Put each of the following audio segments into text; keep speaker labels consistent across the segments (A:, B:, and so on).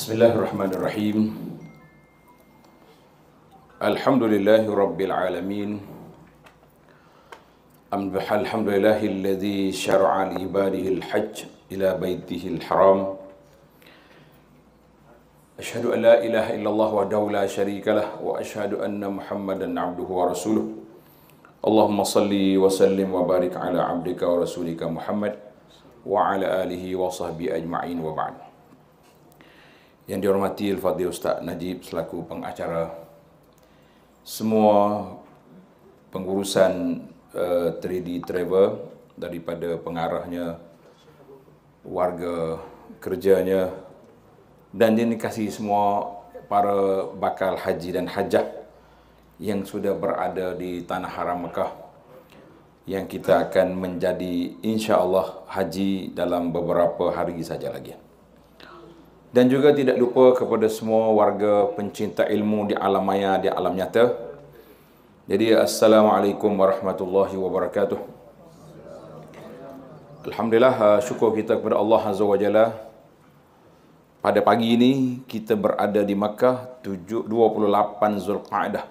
A: بسم الله الرحمن الرحيم الحمد لله رب العالمين الحمد لله الذي شرع لعباده الحج إلى بيته الحرام أشهد أن لا إله إلا الله وحده لا شريك له وأشهد أن محمدا عبده ورسوله اللهم صل وسلم وبارك على عبدك ورسولك محمد وعلى آله وصحبه أجمعين وبعد Yang dihormati Al-Fadhil Ustaz Najib selaku pengacara Semua pengurusan uh, eh, 3D Travel daripada pengarahnya warga kerjanya dan dia dikasih semua para bakal haji dan hajah yang sudah berada di tanah haram Mekah yang kita akan menjadi insya-Allah haji dalam beberapa hari saja lagi. Dan juga tidak lupa kepada semua warga pencinta ilmu di alam maya, di alam nyata. Jadi, Assalamualaikum Warahmatullahi Wabarakatuh. Alhamdulillah, uh, syukur kita kepada Allah Azza wa Jalla. Pada pagi ini, kita berada di Makkah 28 Zulqa'dah.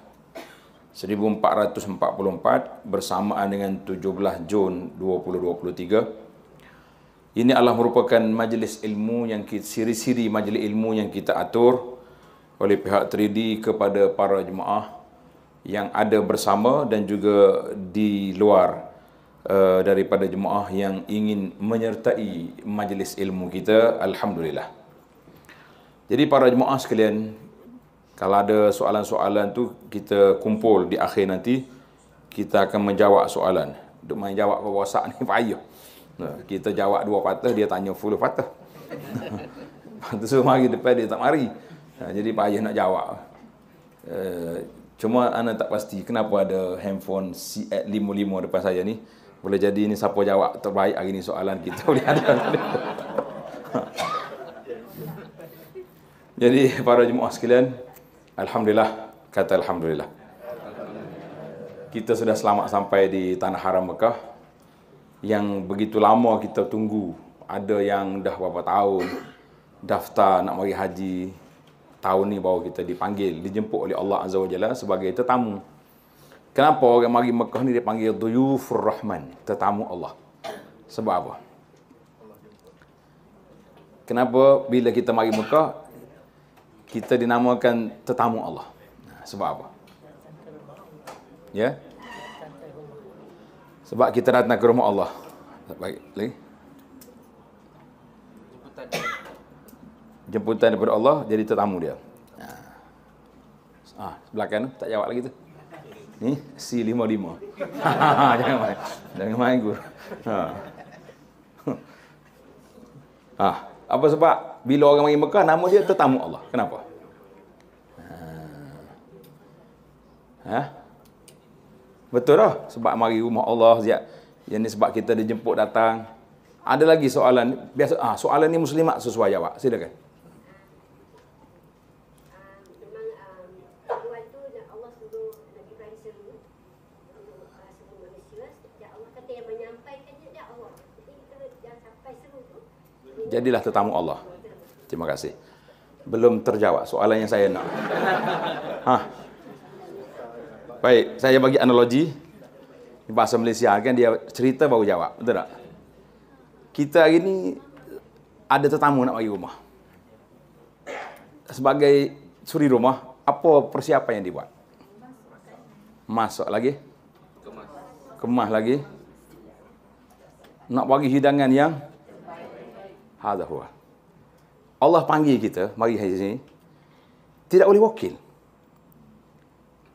A: 1444 bersamaan dengan 17 Jun 2023. Ini adalah merupakan majlis ilmu yang kita, siri-siri majlis ilmu yang kita atur oleh pihak 3D kepada para jemaah yang ada bersama dan juga di luar uh, daripada jemaah yang ingin menyertai majlis ilmu kita. Alhamdulillah. Jadi para jemaah sekalian, kalau ada soalan-soalan tu kita kumpul di akhir nanti kita akan menjawab soalan. Untuk menjawab ke WhatsApp ni payah. Kita jawab dua patah, dia tanya full patah. Patah semua mari depan dia tak mari. Ha, jadi payah nak jawab. Eh, cuma anak tak pasti kenapa ada handphone C55 eh, depan saya ni. Boleh jadi ni siapa jawab terbaik hari ni soalan kita boleh ada. jadi para jemaah sekalian, alhamdulillah kata alhamdulillah. Kita sudah selamat sampai di tanah haram Mekah yang begitu lama kita tunggu ada yang dah berapa tahun daftar nak mari haji tahun ni baru kita dipanggil dijemput oleh Allah Azza wa Jalla sebagai tetamu kenapa orang mari Mekah ni dipanggil duyufur rahman tetamu Allah sebab apa kenapa bila kita mari Mekah kita dinamakan tetamu Allah sebab apa ya yeah? Sebab kita datang ke rumah Allah. Baik, lagi. Jemputan. Jemputan daripada Allah, jadi tetamu dia. Ah, belakang kan tak jawab lagi tu. Ni C55. Jangan main. Jangan main guru. Ha. Ah, apa sebab bila orang main Mekah nama dia tetamu Allah. Kenapa? Ha. Ha? Betul lah. Sebab mari rumah Allah siap. Yang ni sebab kita dijemput datang. Ada lagi soalan. Biasa, ah, soalan ni muslimat sesuai jawab. Silakan. Jadilah tetamu Allah. Terima kasih. Belum terjawab soalan yang saya nak. Ha. Baik, saya bagi analogi. Di bahasa Malaysia kan dia cerita baru jawab, betul tak? Kita hari ni ada tetamu nak bagi rumah. Sebagai suri rumah, apa persiapan yang dibuat? Masak lagi. Kemas lagi. Nak bagi hidangan yang Hadahua. Allah panggil kita, mari hari sini. Tidak boleh wakil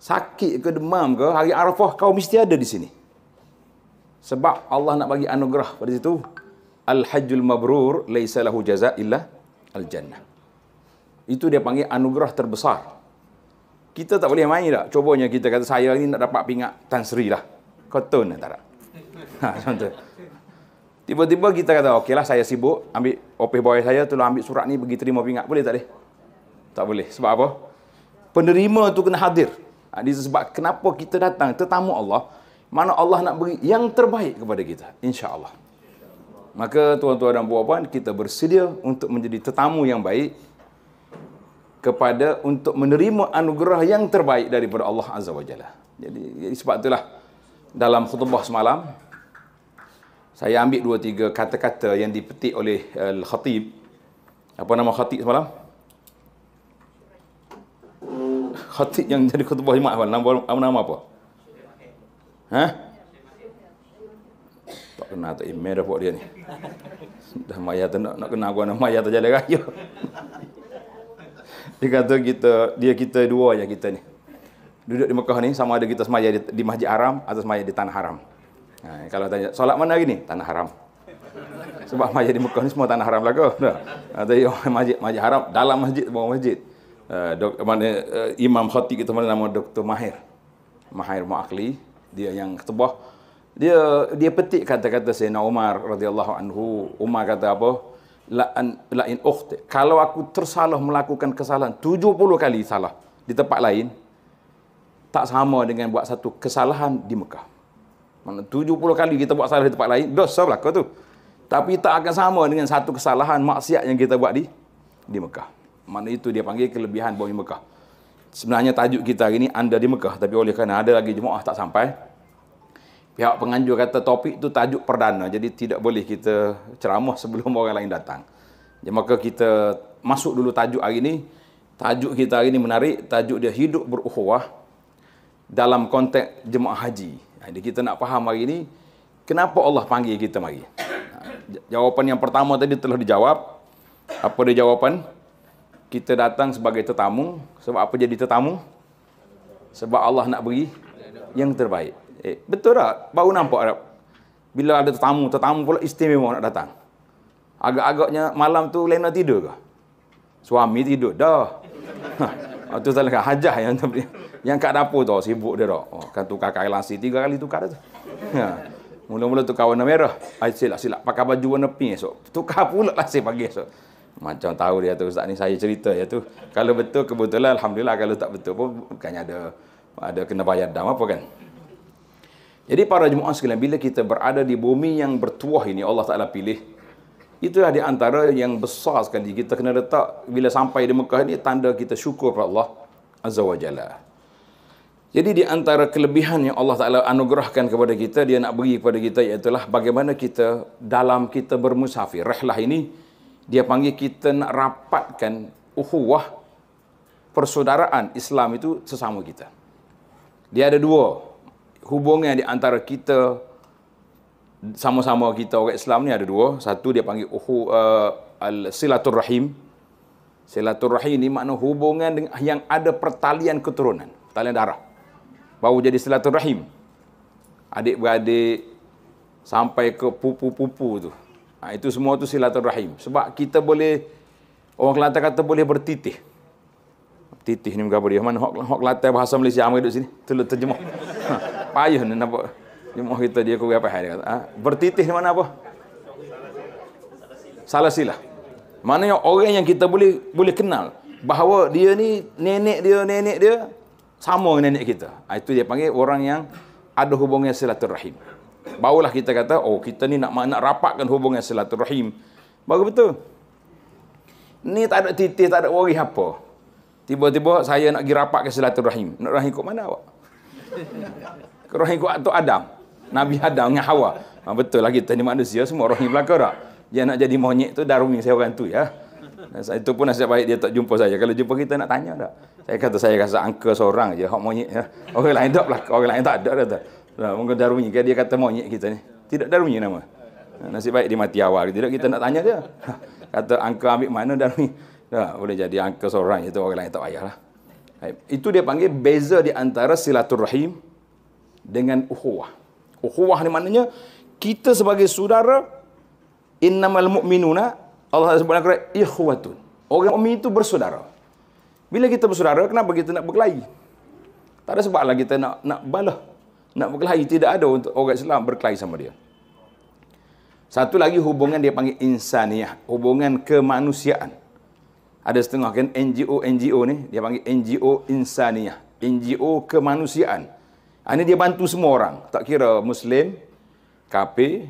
A: sakit ke demam ke hari Arafah kau mesti ada di sini. Sebab Allah nak bagi anugerah pada situ. Al-hajjul mabrur laisa lahu jazaa' illa al-jannah. Itu dia panggil anugerah terbesar. Kita tak boleh main dah. Cubanya kita kata saya ni nak dapat pingat Tan Sri lah. Cotton lah tak nak. Ha, contoh. Tiba-tiba kita kata, okeylah saya sibuk. Ambil opih boy saya, tolong lah ambil surat ni pergi terima pingat. Boleh tak boleh? Tak boleh. Sebab apa? Penerima tu kena hadir. Ah, Ini sebab kenapa kita datang tetamu Allah. Mana Allah nak beri yang terbaik kepada kita. insya Allah. Maka tuan-tuan dan puan-puan, kita bersedia untuk menjadi tetamu yang baik kepada untuk menerima anugerah yang terbaik daripada Allah Azza wa Jalla. Jadi, jadi sebab itulah dalam khutbah semalam, saya ambil dua tiga kata-kata yang dipetik oleh eh, Al-Khatib. Apa nama Khatib semalam? khatib yang jadi khutbah jemaah awal nama, nama, nama apa? Ha? Tak kena tak email dah buat dia ni. Dah maya tu nak, nak kena gua nama maya tu jalan raya. dia kata kita dia kita dua aja kita ni. Duduk di Mekah ni sama ada kita semaya di, di Masjid Haram atau semaya di tanah haram. Ha, kalau tanya solat mana hari ni? Tanah haram. Sebab maya di Mekah ni semua tanah haram lah ke? Ha, tanya, oh, masjid, masjid haram dalam masjid bawah masjid uh, uh, imam khatib kita mana nama Dr. Mahir. Mahir Muakli, dia yang ketubah. Dia dia petik kata-kata Sayyidina Umar radhiyallahu anhu. Umar kata apa? La'an la'in ukhti. Kalau aku tersalah melakukan kesalahan 70 kali salah di tempat lain tak sama dengan buat satu kesalahan di Mekah. Mana 70 kali kita buat salah di tempat lain, dosa belaka tu. Tapi tak akan sama dengan satu kesalahan maksiat yang kita buat di di Mekah. Mana itu dia panggil kelebihan bumi Mekah. Sebenarnya tajuk kita hari ini anda di Mekah tapi oleh kerana ada lagi jemaah tak sampai. Pihak penganjur kata topik itu tajuk perdana jadi tidak boleh kita ceramah sebelum orang lain datang. Jadi maka kita masuk dulu tajuk hari ini. Tajuk kita hari ini menarik, tajuk dia hidup beruhuah dalam konteks jemaah haji. Ha, jadi kita nak faham hari ini kenapa Allah panggil kita mari. Ha, jawapan yang pertama tadi telah dijawab. Apa dia jawapan? kita datang sebagai tetamu. Sebab apa jadi tetamu? Sebab Allah nak beri yang terbaik. Eh, betul tak? Baru nampak Arab. Bila ada tetamu, tetamu pula istimewa nak datang. Agak-agaknya malam tu Lena tidur ke? Suami tidur dah. Ha, ah, tu salah hajah yang yang kat dapur tu sibuk dia dah. Oh, kan tukar kain lasi tiga kali tukar dia tu. Ha. Mula-mula tukar warna merah. Ay, silap, silap. Pakai baju warna pink esok. Tukar pula lasi pagi esok. Macam tahu dia tu Ustaz ni saya cerita ya tu. Kalau betul kebetulan alhamdulillah kalau tak betul pun bukannya ada ada kena bayar dam apa kan. Jadi para jemaah sekalian bila kita berada di bumi yang bertuah ini Allah Taala pilih itulah di antara yang besar sekali kita kena letak bila sampai di Mekah ni tanda kita syukur kepada Allah Azza wa Jalla. Jadi di antara kelebihan yang Allah Taala anugerahkan kepada kita dia nak beri kepada kita iaitu bagaimana kita dalam kita bermusafir rehlah ini dia panggil kita nak rapatkan uhuwah persaudaraan Islam itu sesama kita. Dia ada dua hubungan di antara kita sama-sama kita orang Islam ni ada dua. Satu dia panggil uhu eh, al silatul rahim. ni makna hubungan dengan, yang ada pertalian keturunan, pertalian darah. Baru jadi silatul Adik-beradik sampai ke pupu-pupu tu. Ha, itu semua tu silaturahim. Sebab kita boleh, orang Kelantan kata boleh bertitih. Titih ni mengapa dia? Mana orang Kelantan bahasa Malaysia yang duduk sini? Itu terjemah. Ha, payah ni nampak. Jemah kita dia kuih apa hari kata. Ha, bertitih ni mana apa? Salah silah. Maknanya orang yang kita boleh boleh kenal bahawa dia ni nenek dia nenek dia sama dengan nenek kita. Ha, itu dia panggil orang yang ada hubungan silaturahim barulah kita kata oh kita ni nak nak rapatkan hubungan silaturahim baru betul ni tak ada titik tak ada worry apa tiba-tiba saya nak pergi rapatkan silaturahim nak rahim kat mana awak ke rahim kat atuk Adam Nabi Adam dengan Hawa ha, betul lah kita ni manusia semua rahim belakang tak yang nak jadi monyet tu darungi saya orang tu ya Dan ha, itu pun nasib baik dia tak jumpa saya kalau jumpa kita nak tanya tak saya kata saya rasa angka seorang je hak monyet ya. orang lain tak belakang orang lain tak ada dah, dah. Lah, orang darwin kan dia kata monyet kita ni. Tidak darwin nama. Ha, nasib baik dia mati awal. Tidak kita nak tanya dia. Ha, kata angka ambil mana darwin? Lah, boleh jadi angka seorang itu orang lain tak payahlah. Itu dia panggil beza di antara silaturahim dengan ukhuwah. Ukhuwah ni maknanya kita sebagai saudara innamal mu'minuna Allah sebut dalam ikhwatun. Orang mukmin itu bersaudara. Bila kita bersaudara kenapa kita nak berkelahi? Tak ada sebablah kita nak nak balah nak berkelahi tidak ada untuk orang Islam berkelahi sama dia satu lagi hubungan dia panggil insaniah hubungan kemanusiaan ada setengah kan NGO NGO ni dia panggil NGO insaniah NGO kemanusiaan ah, ini dia bantu semua orang tak kira muslim kafir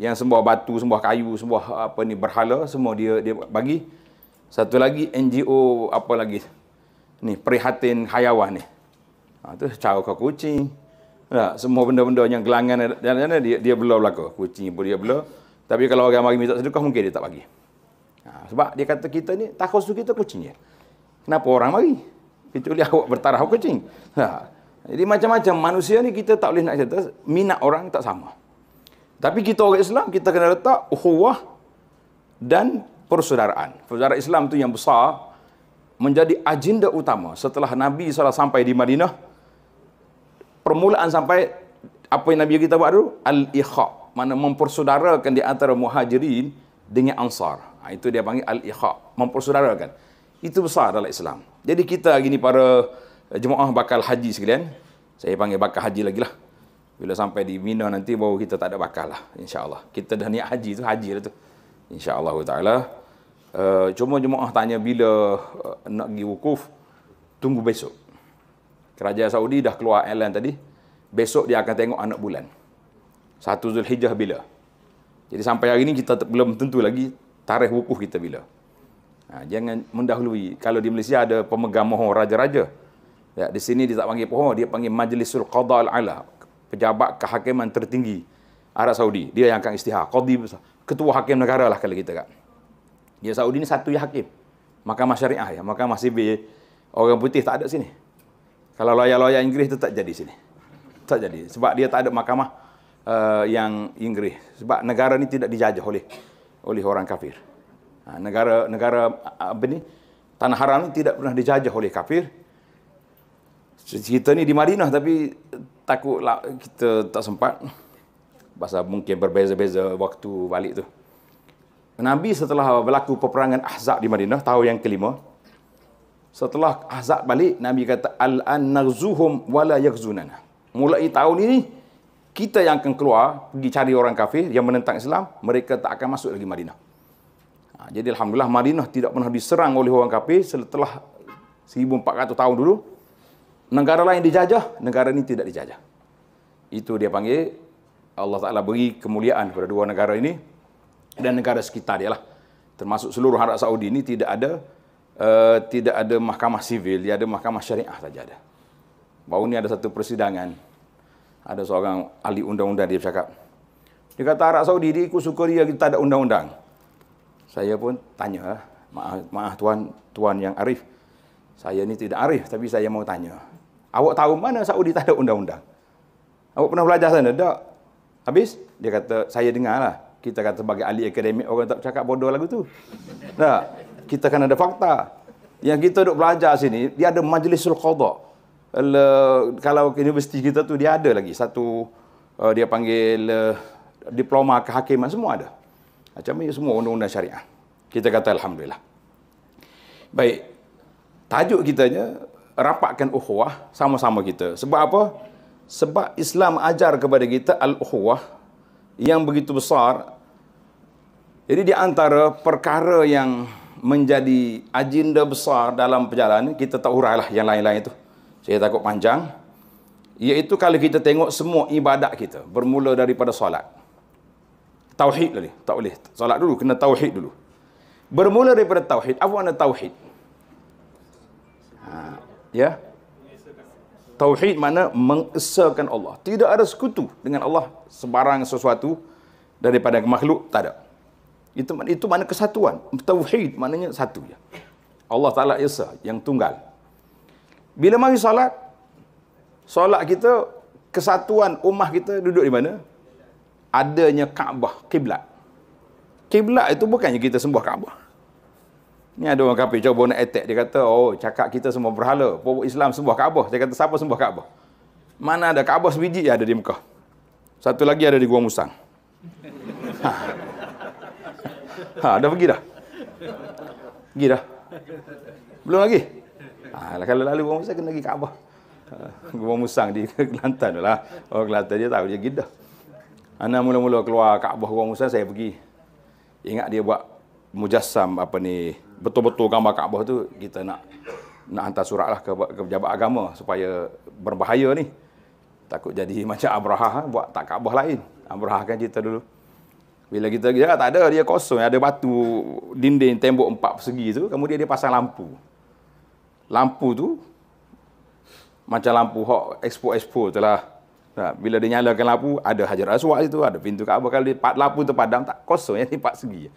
A: yang sembah batu sembah kayu sembah apa ni berhala semua dia dia bagi satu lagi NGO apa lagi ni prihatin hayawan ni ha, tu cakau kau kucing tak, semua benda-benda yang gelangan dan dia, dia, dia belah belaka. Kucing pun dia belah. Tapi kalau orang mari minta sedekah mungkin dia tak bagi. Ha, sebab dia kata kita ni takhus tu kita kucing dia. Kenapa orang mari? Kita boleh awak bertaraf kucing. Ha. Jadi macam-macam manusia ni kita tak boleh nak cerita minat orang tak sama. Tapi kita orang Islam kita kena letak ukhuwah dan persaudaraan. Persaudaraan Islam tu yang besar menjadi agenda utama setelah Nabi SAW sampai di Madinah permulaan sampai apa yang Nabi kita buat dulu al ikhok mana mempersaudarakan di antara muhajirin dengan ansar ha, itu dia panggil al-ikha mempersaudarakan itu besar dalam Islam jadi kita hari ni para eh, jemaah bakal haji sekalian saya panggil bakal haji lagi lah bila sampai di Mina nanti baru kita tak ada bakal lah insyaAllah kita dah niat haji tu haji lah tu insyaAllah ta'ala Uh, cuma jemaah tanya bila uh, nak pergi wukuf, tunggu besok. Kerajaan Saudi dah keluar airline tadi. Besok dia akan tengok anak bulan. Satu Zulhijjah bila. Jadi sampai hari ini kita belum tentu lagi tarikh wukuf kita bila. Ha, jangan mendahului. Kalau di Malaysia ada pemegang mohon raja-raja. Ya, di sini dia tak panggil pohon, dia panggil Majlisul Qadha al-Ala. Pejabat kehakiman tertinggi Arab Saudi. Dia yang akan istihar. Qadhi besar. Ketua hakim negara lah kalau kita kat. Ya Saudi ni satu yang hakim. Mahkamah syariah ya. Mahkamah sibir. Orang putih tak ada sini. Kalau loya-loya Inggeris itu tak jadi sini. Tak jadi. Sebab dia tak ada mahkamah uh, yang Inggeris. Sebab negara ini tidak dijajah oleh oleh orang kafir. Ha, negara negara apa ini, tanah haram ini tidak pernah dijajah oleh kafir. Kita ni di Madinah tapi takutlah kita tak sempat. Bahasa mungkin berbeza-beza waktu balik tu. Nabi setelah berlaku peperangan Ahzab di Madinah, tahun yang kelima, setelah azab balik nabi kata al anazuhum wala yakhzunana mulai tahun ini kita yang akan keluar pergi cari orang kafir yang menentang Islam mereka tak akan masuk lagi Madinah ha, jadi alhamdulillah Madinah tidak pernah diserang oleh orang kafir setelah 1400 tahun dulu negara lain dijajah negara ini tidak dijajah itu dia panggil Allah Taala beri kemuliaan kepada dua negara ini dan negara sekitar dia lah termasuk seluruh Arab Saudi ini tidak ada Eh, tidak ada mahkamah sivil, dia ada mahkamah syariah saja ada. Baru ni ada satu persidangan. Ada seorang ahli undang-undang dia bercakap. Dia kata Arab Saudi dia ikut suka dia kita ada undang-undang. Saya pun tanya, ah, maaf, maaf tuan, tuan yang arif. Saya ni tidak arif tapi saya mau tanya. Awak tahu mana Saudi tak ada undang-undang? Awak pernah belajar sana? Tak. Habis? Dia kata, saya dengar lah. Kita kata sebagai ahli akademik, orang tak cakap bodoh lagu tu. Tak kita kan ada fakta. Yang kita duk belajar sini, dia ada majlisul qada. Eh, kalau universiti kita tu dia ada lagi satu uh, dia panggil uh, diploma kehakiman semua ada. Macam ni semua undang-undang syariah. Kita kata alhamdulillah. Baik. Tajuk kitanya rapatkan ukhuwah sama-sama kita. Sebab apa? Sebab Islam ajar kepada kita al-ukhuwah yang begitu besar. Jadi di antara perkara yang menjadi agenda besar dalam perjalanan kita tak uralah yang lain-lain itu saya takut panjang iaitu kalau kita tengok semua ibadat kita bermula daripada solat tauhid tadi tak boleh solat dulu kena tauhid dulu bermula daripada tauhid apa makna tauhid ha, ya tauhid makna mengesakan Allah tidak ada sekutu dengan Allah sebarang sesuatu daripada makhluk tak ada itu itu makna kesatuan. Tauhid maknanya satu ya. Allah Taala Esa yang tunggal. Bila mari solat, solat kita kesatuan ummah kita duduk di mana? Adanya Kaabah kiblat. Kiblat itu bukannya kita sembah Kaabah. Ni ada orang kafir cuba nak attack dia kata, "Oh, cakap kita semua berhala, pokok Islam sembah Kaabah." Dia kata, "Siapa sembah Kaabah?" Mana ada Kaabah sebiji ada di Mekah. Satu lagi ada di Gua Musang.
B: Ha. Ha, dah pergi dah. Pergi dah.
A: Belum lagi. Ha, lah, kalau lalu orang Musang kena pergi Kaabah. Ha, orang Musang di Kelantan lah. Orang Kelantan dia tahu dia pergi dah. Ana mula-mula keluar Kaabah orang Musang saya pergi. Ingat dia buat mujassam apa ni betul-betul gambar Kaabah tu kita nak nak hantar surat lah ke, ke pejabat agama supaya berbahaya ni. Takut jadi macam Abraha buat tak Kaabah lain. Abraha kan cerita dulu. Bila kita kerja tak ada dia kosong, ada batu dinding tembok empat persegi tu, kemudian dia pasang lampu. Lampu tu macam lampu hok expo-expo telah Nah, ha, bila dia nyalakan lampu, ada hajar aswak situ, ada pintu Kaabah. Kalau dia lampu tu padam, tak kosong, yang empat segi.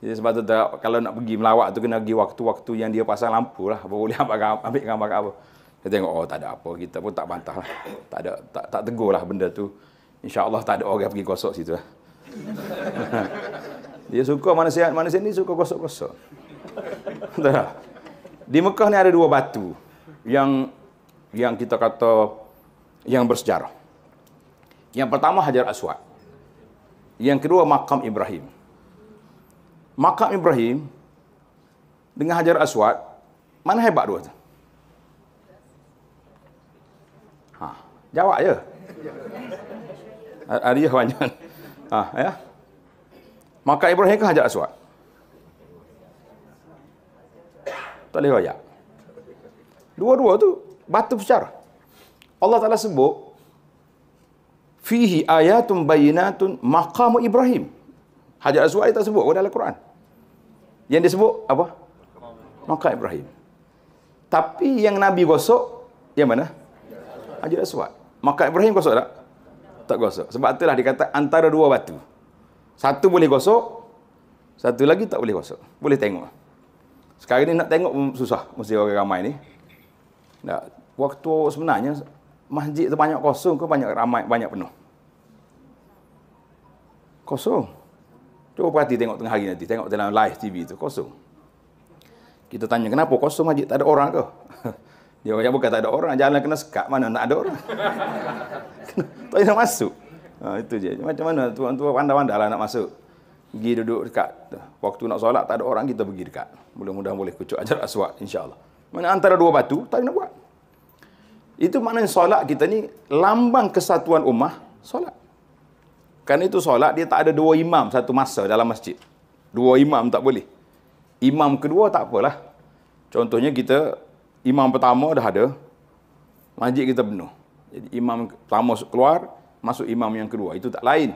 A: Jadi sebab tu, kalau nak pergi melawak tu, kena pergi waktu-waktu yang dia pasang lampu lah. Boleh ambil gambar apa Dia tengok, oh tak ada apa, kita pun tak bantah lah. Tak, ada, tak, tak tegur lah benda tu. InsyaAllah tak ada orang pergi kosong situ lah. Dia suka manusia manusia ni suka kosok-kosok. Di Mekah ni ada dua batu yang yang kita kata yang bersejarah. Yang pertama Hajar Aswad. Yang kedua Makam Ibrahim. Makam Ibrahim dengan Hajar Aswad mana hebat dua tu? Ha, jawab je. Ariah banyak. Ha, ya. Maka Ibrahim ke Hajar Aswad? Tak boleh royak. Dua-dua tu batu pecah. Allah Ta'ala sebut, Fihi ayatun bayinatun maqamu Ibrahim. Hajar Aswad dia tak sebut pun oh, dalam Quran. Yang dia sebut apa? Maka Ibrahim. Tapi yang Nabi gosok, yang mana? Hajar Aswad. Maka Ibrahim gosok tak? tak gosok. Sebab itulah dikata antara dua batu. Satu boleh gosok, satu lagi tak boleh gosok. Boleh tengok. Sekarang ni nak tengok pun susah. Mesti orang ramai ni. Tak. Waktu sebenarnya, masjid tu banyak kosong ke banyak ramai, banyak penuh? Kosong. Cuba perhati tengok tengah hari nanti. Tengok dalam live TV tu, kosong. Kita tanya, kenapa kosong masjid? Tak ada orang ke? Dia macam bukan tak ada orang, jalan kena sekat mana nak ada orang. tak nak masuk. Ha, itu je. Macam mana tuan-tuan pandai-pandai lah nak masuk. Pergi duduk dekat. Waktu nak solat tak ada orang, kita pergi dekat. Mudah-mudahan boleh kucuk ajar aswat, insyaAllah. Mana antara dua batu, tak nak buat. Itu maknanya solat kita ni lambang kesatuan ummah solat. Kerana itu solat dia tak ada dua imam satu masa dalam masjid. Dua imam tak boleh. Imam kedua tak apalah. Contohnya kita imam pertama dah ada, masjid kita penuh. Jadi imam pertama keluar, masuk imam yang kedua. Itu tak lain.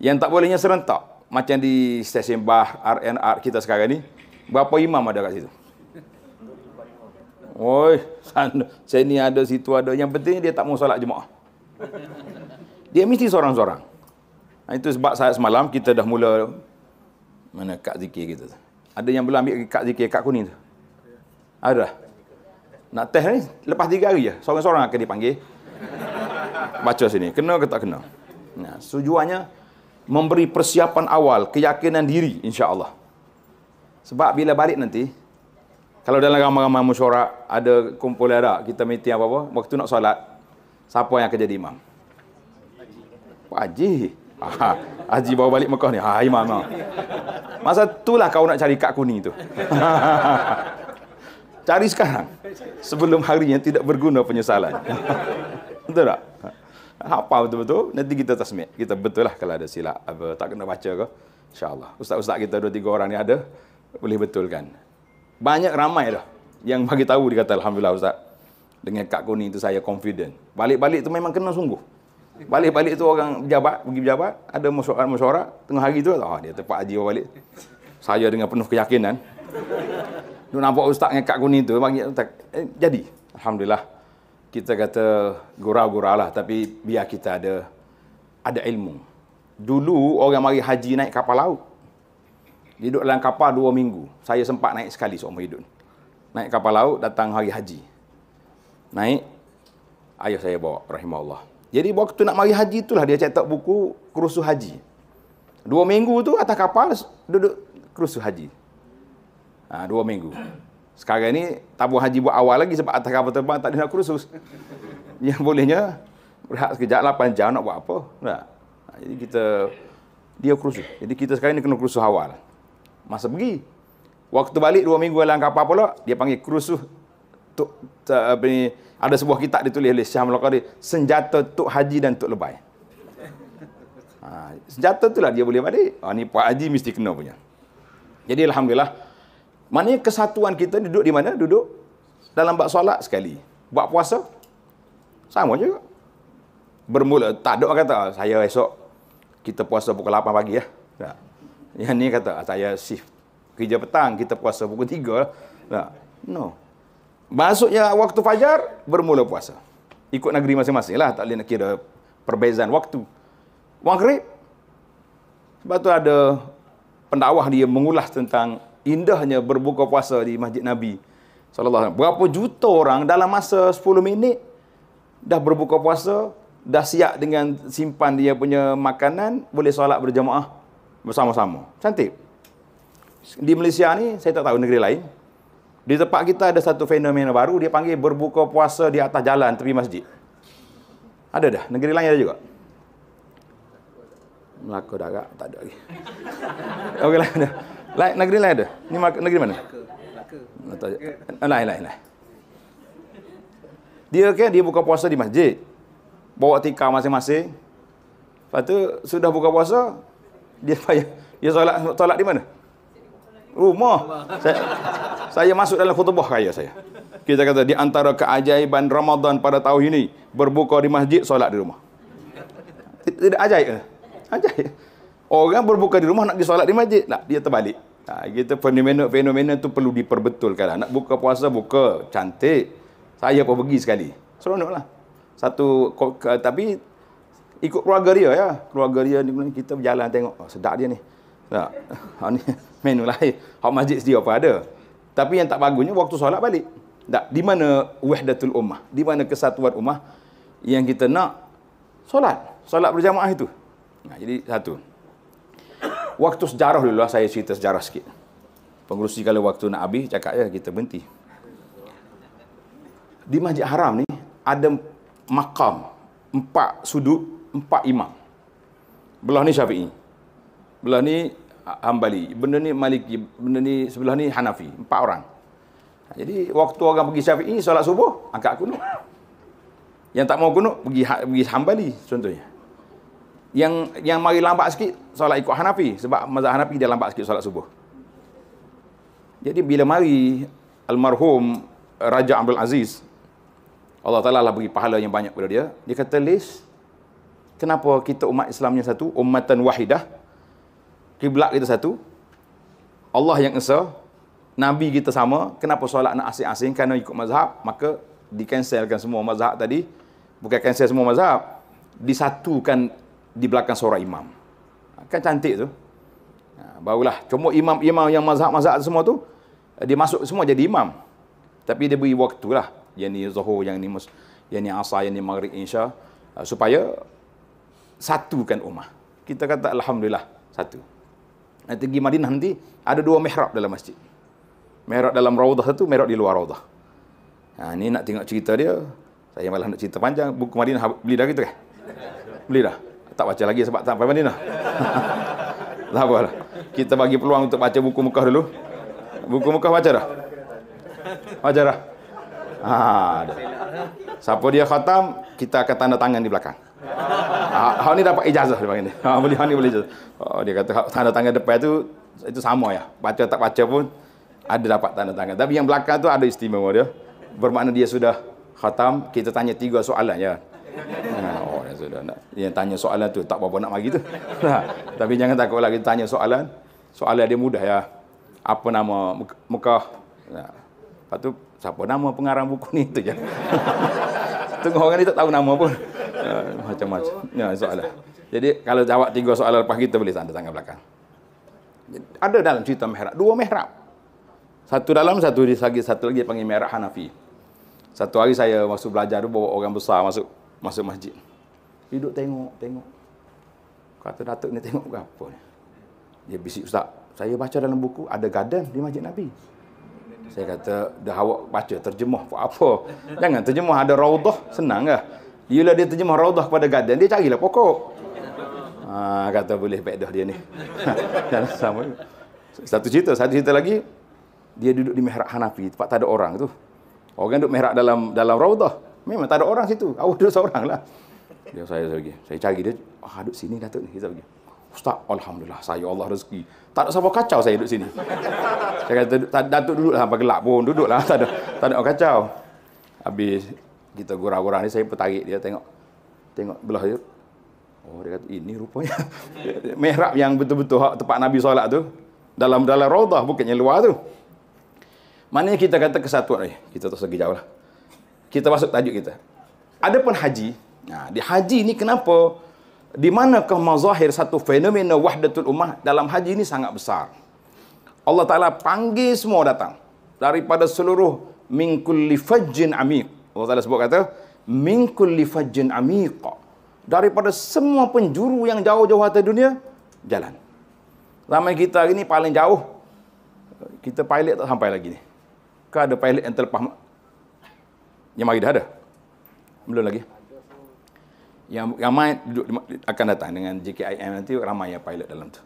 A: Yang tak bolehnya serentak. Macam di stesen bah RNR kita sekarang ni, berapa imam ada kat situ? Oi, saya ni ada situ ada. Yang penting dia tak mau solat jemaah. Dia mesti seorang-seorang. Nah, itu sebab saya semalam kita dah mula mana kak zikir kita. Ada yang belum ambil kak zikir kak kuning tu. Ada. Nak test ni, lepas tiga hari je. Seorang-seorang akan dipanggil. Baca sini, kena ke tak kena. Nah, tujuannya, memberi persiapan awal, keyakinan diri, insya Allah. Sebab bila balik nanti, kalau dalam ramai-ramai mesyuarat, ada kumpul ada, kita meeting apa-apa, waktu nak solat, siapa yang akan jadi imam? Pak Haji. Haji bawa balik Mekah ni. Ha, imam. Masa itulah kau nak cari kak kuning tu. Cari sekarang. Sebelum harinya tidak berguna penyesalan. betul tak? Apa betul-betul? Nanti kita tasmik. Kita betul lah kalau ada silap. Apa, tak kena baca ke? InsyaAllah. Ustaz-ustaz kita dua tiga orang ni ada. Boleh betulkan. Banyak ramai dah. Yang bagi tahu dia kata Alhamdulillah Ustaz. Dengan Kak Kuni itu saya confident. Balik-balik tu memang kena sungguh. Balik-balik tu orang pejabat, pergi pejabat, ada mesyuarat-mesyuarat, tengah hari tu, ah, oh, dia tempat haji balik. Saya dengan penuh keyakinan. Duk nampak ustaz dengan kak kuning tu, panggil Eh, jadi, Alhamdulillah. Kita kata gurau-gurau lah. Tapi biar kita ada ada ilmu. Dulu, orang mari haji naik kapal laut. Duduk dalam kapal dua minggu. Saya sempat naik sekali seumur hidup. Naik kapal laut, datang hari haji. Naik, ayah saya bawa, rahimahullah. Jadi waktu nak mari haji itulah dia cetak buku kerusu haji. Dua minggu tu atas kapal duduk kerusu haji. Ha, dua minggu. Sekarang ni tabu haji buat awal lagi sebab atas kapal terbang tak ada nak kursus. Yang bolehnya berhak sekejap 8 lah, jam nak buat apa. Tak? Ha, jadi kita dia kursus. Jadi kita sekarang ni kena kursus awal. Masa pergi. Waktu balik dua minggu dalam kapal pula dia panggil kursus tuk, ni, ada sebuah kitab ditulis oleh Syah Melokari Senjata Tuk Haji dan Tuk Lebay. Ha, senjata lah dia boleh balik. Ha, ni Pak Haji mesti kena punya. Jadi Alhamdulillah, Maknanya kesatuan kita duduk di mana? Duduk dalam bab solat sekali. Bab puasa sama juga. Bermula tak ada kata ah, saya esok kita puasa pukul 8 pagi ya. Tak. Yang ni kata ah, saya shift kerja petang kita puasa pukul 3. Tak. No. Masuknya waktu fajar bermula puasa. Ikut negeri masing-masing lah tak boleh nak kira perbezaan waktu. Maghrib Sebab tu ada pendakwah dia mengulas tentang indahnya berbuka puasa di Masjid Nabi sallallahu alaihi wasallam. Berapa juta orang dalam masa 10 minit dah berbuka puasa, dah siap dengan simpan dia punya makanan, boleh solat berjemaah bersama-sama. Cantik. Di Malaysia ni saya tak tahu negeri lain. Di tempat kita ada satu fenomena baru dia panggil berbuka puasa di atas jalan tepi masjid. Ada dah, negeri lain ada juga. Melaka dah agak, tak ada lagi.
B: Okeylah lain negeri lain ada. Ni negeri mana? Melaka. Melaka.
A: Ah, lain lain lain. Dia kan dia buka puasa di masjid. Bawa tikar masing-masing. Lepas tu sudah buka puasa dia payah dia solat solat di mana? Rumah. Saya, saya masuk dalam khutbah kaya saya. Kita kata di antara keajaiban Ramadan pada tahun ini berbuka di masjid solat di rumah. Tidak ajaib ke? Ajaib. Orang berbuka di rumah nak pergi solat di masjid. Tak, dia terbalik. Ha, kita fenomena-fenomena tu perlu diperbetulkan. Lah. Nak buka puasa, buka. Cantik. Saya pun pergi sekali. Seronok lah. Satu, tapi ikut keluarga dia ya. Keluarga dia ni kita berjalan tengok. Oh, sedap dia ni. Tak. Ha, ni menu lain. Hak masjid sedia apa ada. Tapi yang tak bagusnya waktu solat balik. Tak. Di mana wahdatul ummah? Di mana kesatuan ummah yang kita nak? Solat. Solat berjamaah itu. Nah, ha, jadi satu waktu sejarah dulu lah saya cerita sejarah sikit. Pengurusi kalau waktu nak habis, cakap ya kita berhenti. Di Masjid Haram ni, ada makam. Empat sudut, empat imam. Belah ni Syafi'i. Belah ni Hambali. Benda ni Maliki. Benda ni sebelah ni Hanafi. Empat orang. Ha, jadi waktu orang pergi Syafi'i, solat subuh, angkat kunuk. Yang tak mau kunuk, pergi, ha-, pergi Hambali contohnya yang yang mari lambat sikit solat ikut Hanafi sebab mazhab Hanafi dia lambat sikit solat subuh. Jadi bila mari almarhum Raja Abdul Aziz Allah Taala lah bagi pahala yang banyak pada dia. Dia kata Lis, kenapa kita umat Islamnya yang satu, ummatan wahidah, kiblat kita satu, Allah yang esa, nabi kita sama, kenapa solat nak asing-asing Kena ikut mazhab, maka dikancelkan semua mazhab tadi. Bukan cancel semua mazhab, disatukan di belakang seorang imam. Kan cantik tu. Ha, barulah Cuma imam-imam yang mazhab-mazhab semua tu eh, dia masuk semua jadi imam. Tapi dia beri lah. Yang ni zohor, yang ni Mus, yang ni Asar, yang ni Maghrib insya eh, supaya satukan umat. Kita kata alhamdulillah satu. Nanti pergi Madinah nanti ada dua mihrab dalam masjid. Mihrab dalam raudhah satu, mihrab di luar raudhah. Ha ini nak tengok cerita dia. Saya malah nak cerita panjang buku Madinah ha, beli dah kita kan? Beli dah tak baca lagi sebab tak sampai Madinah. tak apa lah. Kita bagi peluang untuk baca buku Mekah dulu. Buku Mekah baca dah? Baca dah? Ha, ah, ada. Siapa dia khatam, kita akan tanda tangan di belakang. Ha, ha ni dapat ijazah dia panggil ni. Ha, boleh, ha ni boleh ijazah. Oh, dia kata tanda tangan depan tu, itu sama ya. Baca tak baca pun, ada dapat tanda tangan. Tapi yang belakang tu ada istimewa dia. Bermakna dia sudah khatam, kita tanya tiga soalan ya. Ha, sudah nak yang tanya soalan tu tak apa-apa nak mari tu. Ha, tapi jangan takut lagi tanya soalan. Soalan dia mudah ya. Apa nama Mekah? Nah. Ha. Lepas tu siapa nama pengarang buku ni tu je. Tengok orang ni tak tahu nama pun. Ha, macam-macam. Ya, soalan. Jadi kalau jawab tiga soalan lepas kita boleh tanda tangan belakang. Ada dalam cerita mihrab, dua mihrab. Satu dalam, satu di lagi, satu lagi panggil mihrab Hanafi. Satu hari saya masuk belajar tu bawa orang besar masuk masuk masjid. Duduk tengok, tengok. Kata Datuk ni tengok bukan apa Dia bisik ustaz, saya baca dalam buku ada garden di Masjid Nabi. Saya kata, dah awak baca terjemah buat apa? Jangan terjemah ada raudah, senang ke? Bila dia terjemah raudah kepada garden, dia carilah pokok. Ha, kata boleh baik dah dia ni. sama. Satu cerita, satu cerita lagi. Dia duduk di mihrab Hanafi, tempat tak ada orang tu. Orang duduk mihrab dalam dalam raudah. Memang tak ada orang situ. Awak duduk seorang lah. Dia saya saya pergi. Saya cari dia. Ah, duduk sini Datuk ni. Saya pergi. Ustaz, Alhamdulillah. Saya Allah rezeki. Tak ada siapa kacau saya duduk sini. saya kata, Datuk duduklah sampai gelap pun. Duduklah. Tak ada, tak ada kacau. Habis kita gurau-gurau ni, saya pun tarik dia tengok. Tengok belah dia. Oh, dia kata, ini rupanya. Mihrab yang betul-betul hak tempat Nabi solat tu. Dalam dalam rawdah, bukannya luar tu. Maknanya kita kata kesatuan ni. Eh, kita tak segi jauh lah. Kita masuk tajuk kita. Adapun haji, Nah, ha, di haji ni kenapa? Di manakah mazahir satu fenomena wahdatul ummah dalam haji ini sangat besar. Allah Ta'ala panggil semua datang. Daripada seluruh minkulli fajjin amiq. Allah Ta'ala sebut kata, minkulli fajjin amiq. Daripada semua penjuru yang jauh-jauh atas dunia, jalan. Ramai kita hari ini paling jauh, kita pilot tak sampai lagi ni. Kau ada pilot yang terlepas? Yang mari dah ada? Belum lagi? yang ramai duduk akan datang dengan JKIM nanti ramai yang pilot dalam tu.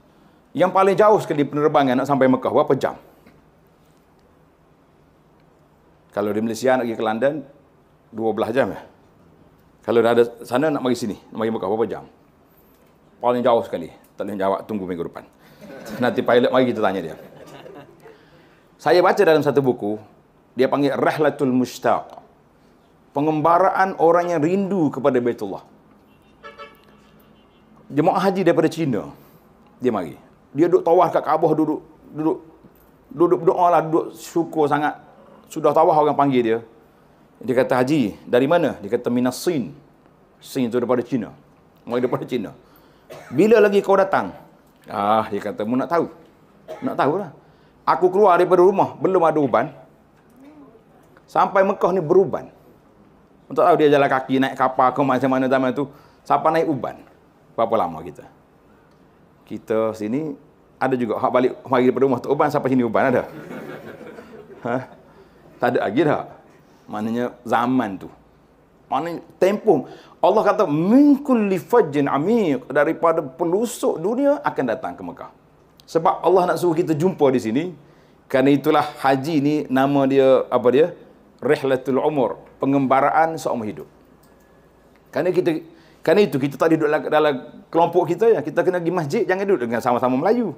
A: Yang paling jauh sekali penerbangan nak sampai Mekah berapa jam? Kalau di Malaysia nak pergi ke London 12 jam ya. Kalau dah ada sana nak pergi sini, nak pergi Mekah berapa jam? Paling jauh sekali. Tak boleh jawab tunggu minggu depan. Nanti pilot mari kita tanya dia. Saya baca dalam satu buku, dia panggil Rahlatul Mustaq. Pengembaraan orang yang rindu kepada Baitullah jemaah haji daripada China dia mari dia duduk tawaf kat Kaabah duduk duduk duduk berdoa lah duduk syukur sangat sudah tawaf orang panggil dia dia kata haji dari mana dia kata minas sin sin tu daripada China mari daripada China bila lagi kau datang ah dia kata mu nak tahu nak tahu lah aku keluar daripada rumah belum ada uban sampai Mekah ni beruban Untuk tahu dia jalan kaki naik kapal ke macam mana zaman tu siapa naik uban berapa lama kita? Kita sini ada juga hak balik mari daripada rumah Tok Uban sampai sini Uban ada. ha? Tak ada lagi dah. Maknanya zaman tu. mana tempoh. Allah kata min kulli fajjin amiq daripada pelusuk dunia akan datang ke Mekah. Sebab Allah nak suruh kita jumpa di sini. Kerana itulah haji ni nama dia apa dia? Rihlatul Umur, pengembaraan seumur hidup. Karena kita kerana itu kita tak duduk dalam kelompok kita ya. Kita kena pergi masjid jangan duduk dengan sama-sama Melayu.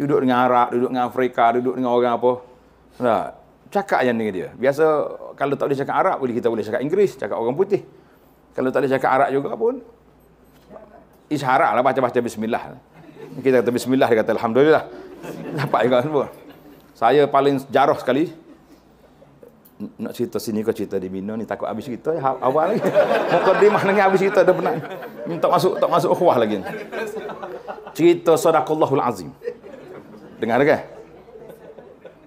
A: Duduk dengan Arab, duduk dengan Afrika, duduk dengan orang apa. Nah, cakap yang dengan dia. Biasa kalau tak boleh cakap Arab, boleh kita boleh cakap Inggeris, cakap orang putih. Kalau tak boleh cakap Arab juga pun isyarat lah baca-baca bismillah. Kita kata bismillah dia kata alhamdulillah. Dapat juga semua. Saya paling jarah sekali nak cerita sini ke cerita di Mina ni takut habis cerita ya, awal lagi. Mukadimah nangis habis cerita dah penat. Tak masuk tak masuk ukhuwah lagi. Cerita sadaqallahul azim. Dengar ke?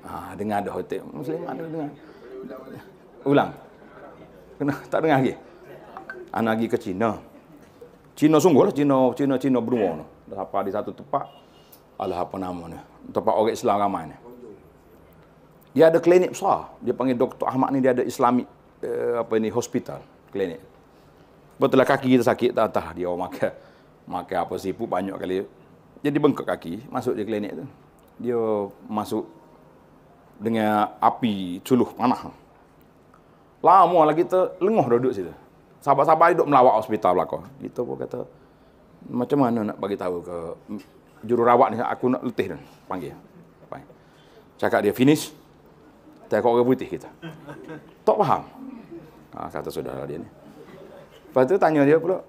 A: Ah, ha, dengar dah hotel. Muslim ada dengar. Ulang. Kena tak dengar lagi. Anak lagi ke Cina. Cina sungguhlah Cina Cina Cina berdua tu. Dah apa di satu tempat. Alah apa nama ni? Tempat orang Islam ramai ni dia ada klinik besar. Dia panggil Dr. Ahmad ni dia ada Islamic uh, apa ni hospital, klinik. Betul lah kaki kita sakit tak tahu lah dia orang makan makan apa sipu banyak kali. Jadi bengkak kaki masuk di klinik tu. Dia masuk dengan api culuh panah. Lama lagi kita lengoh duduk situ. Sahabat-sahabat duduk melawat hospital belakang. Kita pun kata macam mana nak bagi tahu ke jururawat ni aku nak letih dan panggil. Cakap dia finish, tengok orang putih kita. Tak faham. Ha, kata saudara dia ni. Lepas tu tanya dia pula.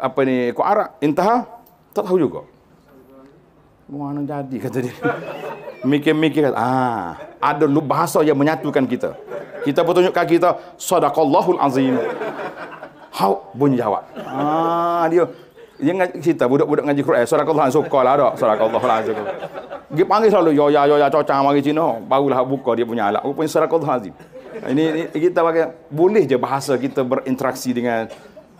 A: Apa ni, kau Arab? Entah. Tak tahu juga. Mana jadi kata dia. Mikir-mikir kata, ah, ada bahasa yang menyatukan kita. Kita bertunjuk kaki kita, Sadaqallahul Azim. How bunyi jawab? Ah, dia, yang cerita budak-budak ngaji Quran, surah eh, Allah suka lah dak, surah Allah lah suka. Dia panggil selalu yo ya yo ya cocang mari Cina, oh, barulah buka dia punya alat. Rupanya surah Allah azim. Ini, kita pakai boleh je bahasa kita berinteraksi dengan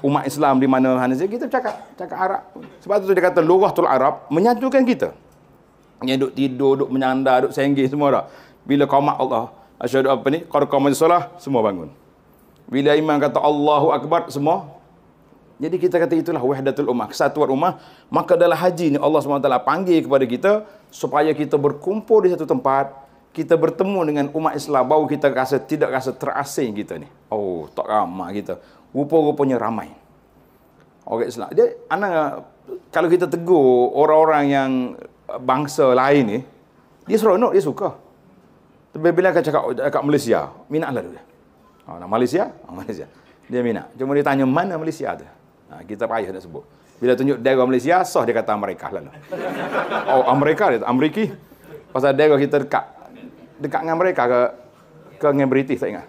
A: umat Islam di mana mana saja kita cakap cakap Arab. Sebab tu dia kata lughatul Arab menyatukan kita. Yang duk tidur, duk menyandar, duk senggih semua dak. Bila qomat Allah, asyhadu apa ni? Qad qomat semua bangun. Bila imam kata Allahu akbar semua jadi kita kata itulah wahdatul ummah, kesatuan ummah. Maka dalam haji ni Allah SWT panggil kepada kita supaya kita berkumpul di satu tempat, kita bertemu dengan umat Islam, baru kita rasa tidak rasa terasing kita ni. Oh, tak ramah kita. Rupa-rupanya ramai. Orang Islam. Dia, anak, kalau kita tegur orang-orang yang bangsa lain ni, dia seronok, dia suka. Tapi bila akan cakap dekat Malaysia, minatlah dia. Oh, Malaysia? Oh, Malaysia. Dia minat. Cuma dia tanya, mana Malaysia tu? Ha, kita payah nak sebut. Bila tunjuk daerah Malaysia, sah dia kata Amerika lah. Oh, Amerika dia, Amerika. Pasal daerah kita dekat dekat dengan mereka ke ke dengan British tak ingat.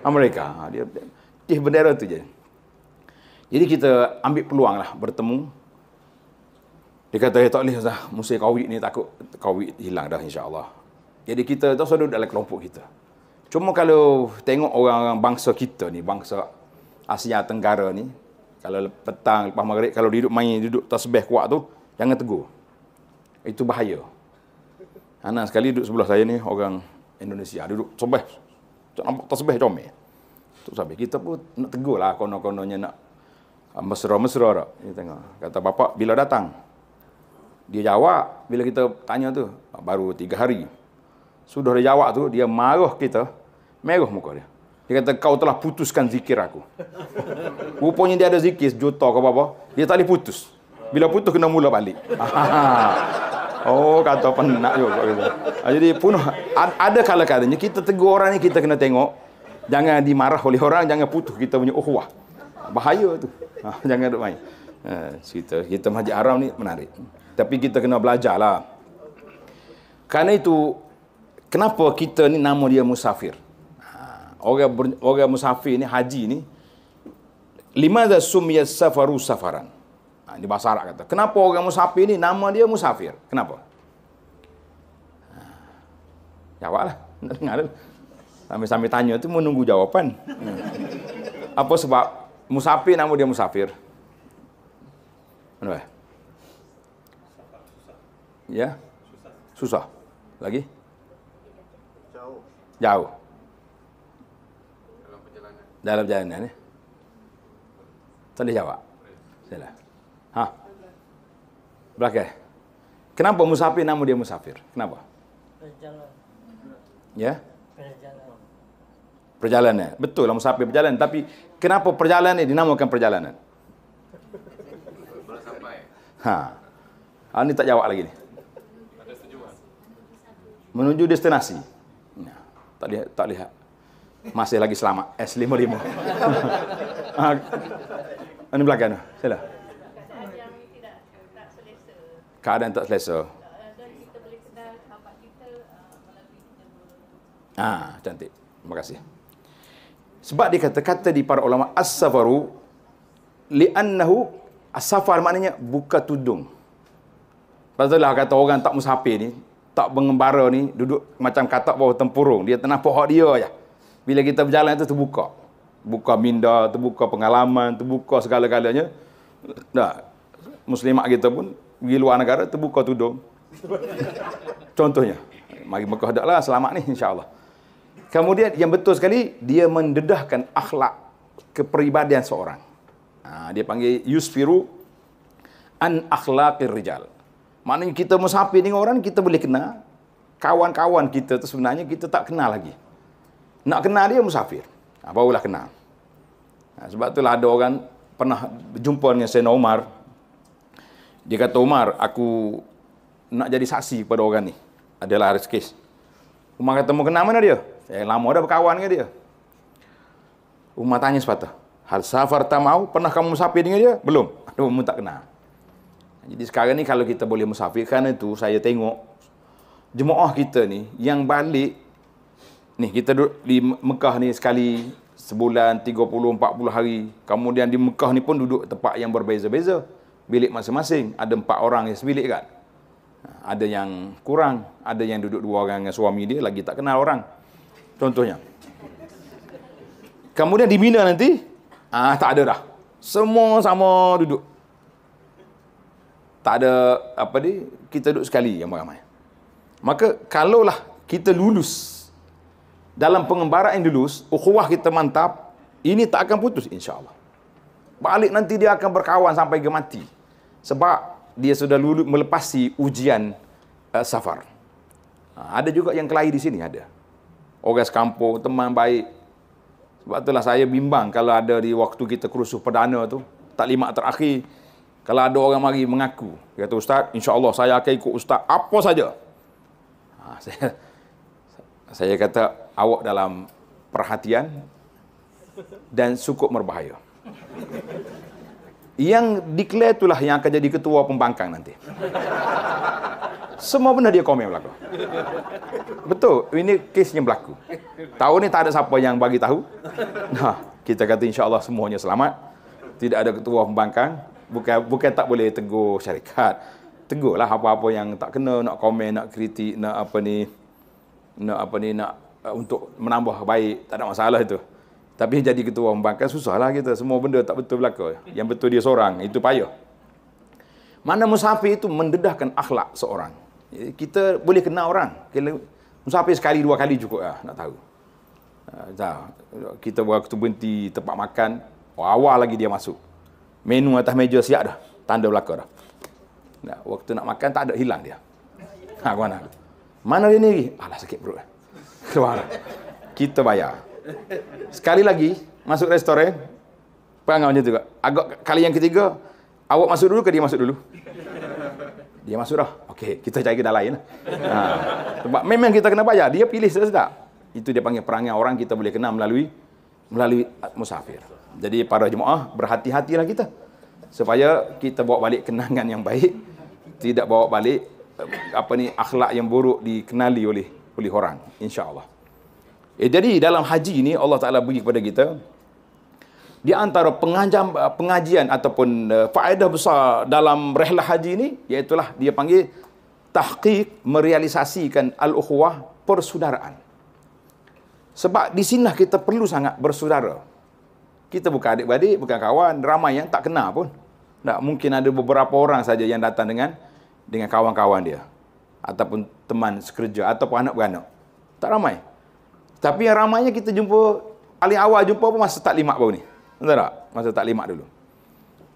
A: Amerika. Ha, dia kisah bendera tu je. Jadi kita ambil peluang lah bertemu. Dia kata, ya tak boleh, Ustaz. musuh kawit ni takut kawit hilang dah insya Allah. Jadi kita tak duduk dalam kelompok kita. Cuma kalau tengok orang-orang bangsa kita ni, bangsa Asia Tenggara ni, kalau petang lepas maghrib kalau duduk main duduk tasbih kuat tu jangan tegur itu bahaya anak sekali duduk sebelah saya ni orang Indonesia duduk tasbih tak nampak tasbih comel tu sampai kita pun nak tegur lah konon-kononnya nak ah, mesra-mesra tak dia tengok kata bapak bila datang dia jawab bila kita tanya tu ah, baru tiga hari sudah dia jawab tu dia marah kita merah muka dia dia kata, kau telah putuskan zikir aku. Rupanya dia ada zikir sejuta ke apa-apa. Dia tak boleh putus. Bila putus, kena mula balik. oh, kata penak juga. Ah, jadi pun ada kala-kalanya kita tegur orang ni, kita kena tengok. Jangan dimarah oleh orang, jangan putus kita punya uhwah. Bahaya tu. Ah, jangan duk main. Eh, cerita kita majlis haram ni menarik. Tapi kita kena belajar lah. Kerana itu, kenapa kita ni nama dia musafir? orang ber, orang musafir ni haji ni lima za sumya safaru safaran. Ha, ini bahasa Arab kata. Kenapa orang musafir ni nama dia musafir? Kenapa? Ha, jawablah. Ya, Nak dengar Sambil-sambil tanya tu menunggu jawapan. Hmm. Apa sebab musafir nama dia musafir? Mana Ya. Susah. Lagi? Jauh. Jauh perjalanan. Dalam perjalanan ni. Eh? Tak boleh jawab. Salah. Ha. Belakang. Kenapa musafir nama dia musafir? Kenapa? Perjalanan. Ya?
B: Perjalanan.
A: Perjalanan. Betul lah musafir perjalanan. Tapi kenapa perjalanan ni dinamakan perjalanan? Belum sampai. Ha. Ha ni tak jawab lagi ni. Menuju destinasi. Tak lihat, tak lihat masih lagi selamat. S55. Ah, ini belakang. Sila. Keadaan yang tak selesa. Keadaan eh, tak eh, Ah, cantik. Terima kasih. Sebab dikata-kata di para ulama as-safaru li'annahu as-safar maknanya buka tudung. Pasal lah kata orang tak musafir ni, tak mengembara ni, duduk macam katak bawah tempurung. Dia tenang pohon dia je. Bila kita berjalan itu terbuka. Buka minda, terbuka pengalaman, terbuka segala-galanya. Nah, Muslimat kita pun pergi luar negara terbuka tudung. Contohnya, mari Mekah dah lah selamat ni Allah. Kemudian yang betul sekali, dia mendedahkan akhlak kepribadian seorang. Ha, dia panggil Yusfiru an akhlaqir rijal. Maknanya kita musafir dengan orang, kita boleh kenal. Kawan-kawan kita tu sebenarnya kita tak kenal lagi. Nak kenal dia musafir. Ha, barulah kenal. Ha, sebab itulah ada orang pernah berjumpa dengan Sayyidina Umar. Dia kata, Umar, aku nak jadi saksi kepada orang ni. Adalah Haris Kis. Umar kata, mau kenal mana dia? Eh, lama dah berkawan dengan dia. Umar tanya sepatah. Hal safar mau pernah kamu musafir dengan dia? Belum. Aduh, umar tak kenal. Jadi sekarang ni kalau kita boleh musafir, kerana itu saya tengok jemaah kita ni yang balik ni kita duduk di Mekah ni sekali sebulan 30 40 hari kemudian di Mekah ni pun duduk tempat yang berbeza-beza bilik masing-masing ada empat orang yang sebilik kan ada yang kurang ada yang duduk dua orang dengan suami dia lagi tak kenal orang contohnya kemudian di Mina nanti ah tak ada dah semua sama duduk tak ada apa ni kita duduk sekali yang ramai maka kalaulah kita lulus dalam pengembaraan dulu, ukhuwah kita mantap, ini tak akan putus insya-Allah. Balik nanti dia akan berkawan sampai ke mati. Sebab dia sudah lulus melepasi ujian uh, safar. Ha, ada juga yang kelahi di sini ada. Orang sekampung, teman baik. Sebab itulah saya bimbang kalau ada di waktu kita kerusuh perdana tu, tak lima terakhir, kalau ada orang mari mengaku, dia kata ustaz, insya-Allah saya akan ikut ustaz apa saja. Ha, saya saya kata awak dalam perhatian dan cukup berbahaya. Yang declare itulah yang akan jadi ketua pembangkang nanti. Semua benda dia komen berlaku. Betul, ini kesnya berlaku. Tahu ni tak ada siapa yang bagi tahu. Nah, kita kata insya-Allah semuanya selamat. Tidak ada ketua pembangkang, bukan bukan tak boleh tegur syarikat. Tegurlah apa-apa yang tak kena nak komen, nak kritik, nak apa ni nak apa ni nak Uh, untuk menambah baik tak ada masalah itu tapi jadi ketua pembangkang susahlah kita semua benda tak betul belaka yang betul dia seorang itu payah mana musafir itu mendedahkan akhlak seorang eh, kita boleh kenal orang musafir sekali dua kali cukup lah, nak tahu ah, kita waktu berhenti tempat makan oh, awal lagi dia masuk menu atas meja siap dah tanda belaka dah waktu nak makan tak ada hilang dia ha, ah, mana mana dia ni alah sakit perut lah keluar. Kita bayar. Sekali lagi, masuk restoran. Perangai macam tu juga. Agak kali yang ketiga, awak masuk dulu ke dia masuk dulu? Dia masuk dah. Okey, kita cari kedai lain. Lah. Ha. Sebab memang kita kena bayar. Dia pilih sedap-sedap. Itu dia panggil perangai orang kita boleh kenal melalui melalui musafir. Jadi para jemaah berhati-hatilah kita supaya kita bawa balik kenangan yang baik, tidak bawa balik eh, apa ni akhlak yang buruk dikenali oleh Pulih orang insyaallah eh, jadi dalam haji ni Allah Taala bagi kepada kita di antara pengajam, pengajian ataupun uh, faedah besar dalam rehlah haji ni iaitu dia panggil tahqiq merealisasikan al-ukhuwah persaudaraan sebab di sinilah kita perlu sangat bersaudara kita bukan adik-beradik, bukan kawan, ramai yang tak kenal pun. Tak mungkin ada beberapa orang saja yang datang dengan dengan kawan-kawan dia ataupun teman sekerja ataupun anak-beranak. Tak ramai. Tapi yang ramainya kita jumpa paling awal jumpa pun masa tak lima baru ni. Tentang tak? Masa tak lima dulu.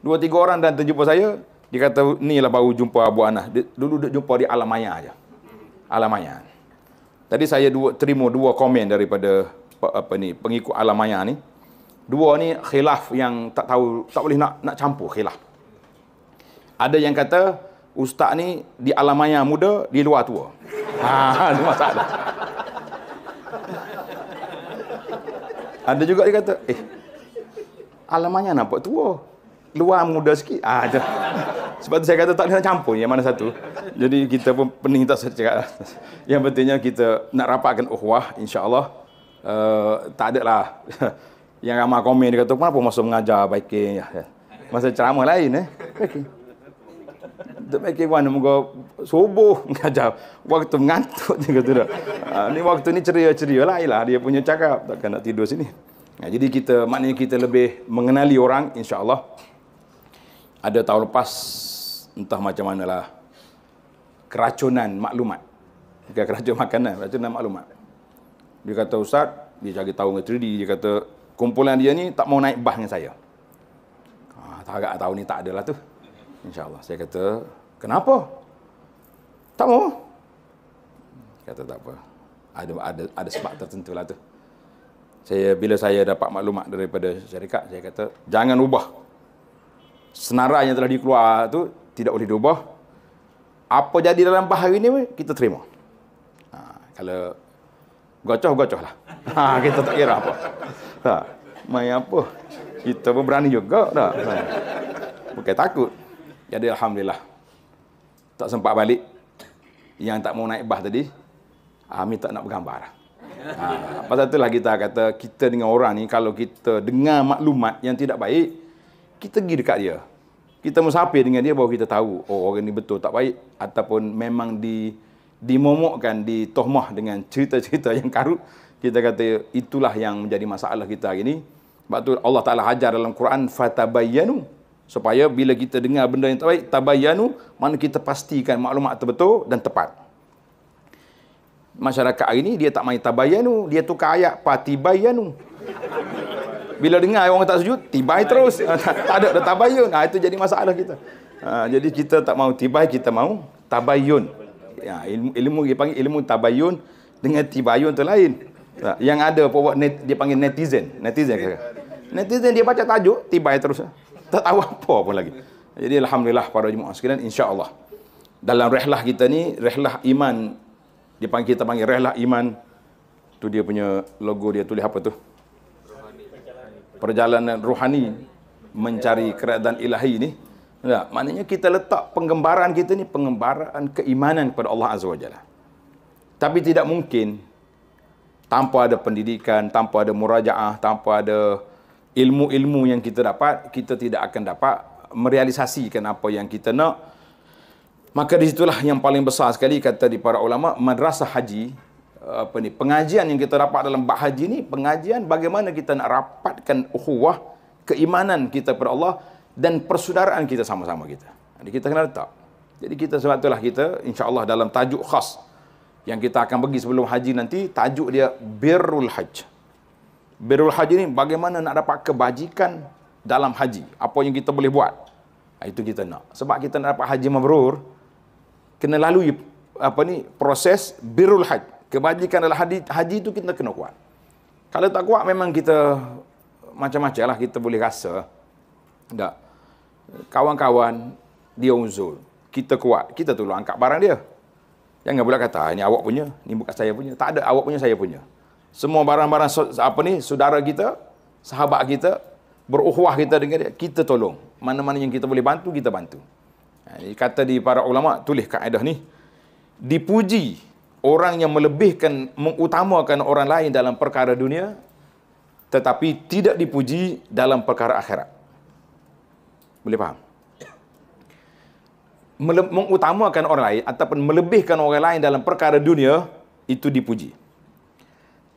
A: Dua tiga orang dan terjumpa saya, dia kata ni lah baru jumpa Abu Anas. dulu duduk jumpa di alam maya aja. Alam maya. Tadi saya dua, terima dua komen daripada apa ni pengikut alam maya ni. Dua ni khilaf yang tak tahu tak boleh nak nak campur khilaf. Ada yang kata ustaz ni di alam maya muda, di luar tua. Ha, ada ha, masalah. Ada juga dia kata, eh, alamanya nampak tua. Luar muda sikit. Ah, ha, Sebab tu saya kata tak ada nak campur yang mana satu. Jadi kita pun pening tak saya cakap. Yang pentingnya kita nak rapatkan uhwah, oh, insyaAllah. Uh, tak ada lah. Yang ramai komen dia kata, apa masa mengajar baiknya. Ya. Masa ceramah lain eh. Baiknya. Untuk fikir mana muka subuh mengajar. Waktu mengantuk juga tu dah. ni waktu ni ceria-ceria lah. Yalah, dia punya cakap. Takkan nak tidur sini. Ya, jadi kita, maknanya kita lebih mengenali orang. Insya Allah Ada tahun lepas, entah macam manalah. Keracunan maklumat. Bukan keracunan makanan, keracunan maklumat. Dia kata, Ustaz, dia cari tahu dengan 3D. Dia kata, kumpulan dia ni tak mau naik bas dengan saya. Ha, ah, tak agak tahu ni tak adalah tu. InsyaAllah. Saya kata, kenapa? Tak mau. Kata tak apa. Ada ada ada sebab tertentu lah tu. Saya bila saya dapat maklumat daripada syarikat, saya kata jangan ubah. Senarai yang telah dikeluar tu tidak boleh diubah. Apa jadi dalam bahari ini kita terima. Ha, kalau gocoh gocoh lah. Ha, kita tak kira apa. Ha, main apa? Kita pun berani juga dah. Ha, bukan takut. Jadi Alhamdulillah Tak sempat balik Yang tak mau naik bas tadi Amin tak nak bergambar ha, Pasal itulah kita kata Kita dengan orang ni Kalau kita dengar maklumat yang tidak baik Kita pergi dekat dia Kita musafir dengan dia Bahawa kita tahu Oh orang ni betul tak baik Ataupun memang di Dimomokkan tohmah dengan cerita-cerita yang karut Kita kata itulah yang menjadi masalah kita hari ni Sebab tu Allah Ta'ala hajar dalam Quran Fatabayyanu supaya bila kita dengar benda yang tak baik tabayyanu mana kita pastikan maklumat betul dan tepat masyarakat hari ni dia tak main tabayyanu dia tukar ayat patibayyanu bila dengar orang tak sujud tibai terus tak ada dah tabayyun ha, itu jadi masalah kita ha, jadi kita tak mau tibai kita mau tabayun. ya, ilmu, ilmu dia panggil ilmu tabayun dengan tibayyun tu lain ha, yang ada dia panggil netizen netizen netizen dia baca tajuk tibai terus tak tahu apa pun lagi. Jadi alhamdulillah pada jemaah sekalian insya-Allah dalam rehlah kita ni rehlah iman dipanggil kita panggil rehlah iman tu dia punya logo dia tulis apa tu? Perjalanan rohani mencari kerajaan ilahi ni. Ya, maknanya kita letak penggembaraan kita ni penggembaraan keimanan kepada Allah Azza wa Jalla. Tapi tidak mungkin tanpa ada pendidikan, tanpa ada murajaah, tanpa ada ilmu-ilmu yang kita dapat, kita tidak akan dapat merealisasikan apa yang kita nak. Maka di situlah yang paling besar sekali kata di para ulama madrasah haji apa ni pengajian yang kita dapat dalam bab haji ni pengajian bagaimana kita nak rapatkan ukhuwah keimanan kita kepada Allah dan persaudaraan kita sama-sama kita. Jadi kita kena letak. Jadi kita sebab itulah kita insya-Allah dalam tajuk khas yang kita akan bagi sebelum haji nanti tajuk dia birrul haji. Birul Haji ni bagaimana nak dapat kebajikan dalam haji? Apa yang kita boleh buat? Ah, itu kita nak. Sebab kita nak dapat haji mabrur, kena lalui apa ni proses birul haji. Kebajikan dalam haji, haji itu kita kena kuat. Kalau tak kuat memang kita macam-macam lah kita boleh rasa. Tak. Kawan-kawan dia unzul. Kita kuat. Kita tolong angkat barang dia. Jangan pula kata, ini ah, awak punya. Ini bukan saya punya. Tak ada awak punya, saya punya semua barang-barang apa ni saudara kita sahabat kita beruhwah kita dengan dia kita tolong mana-mana yang kita boleh bantu kita bantu ha, kata di para ulama tulis kaedah ni dipuji orang yang melebihkan mengutamakan orang lain dalam perkara dunia tetapi tidak dipuji dalam perkara akhirat boleh faham Mele- mengutamakan orang lain ataupun melebihkan orang lain dalam perkara dunia itu dipuji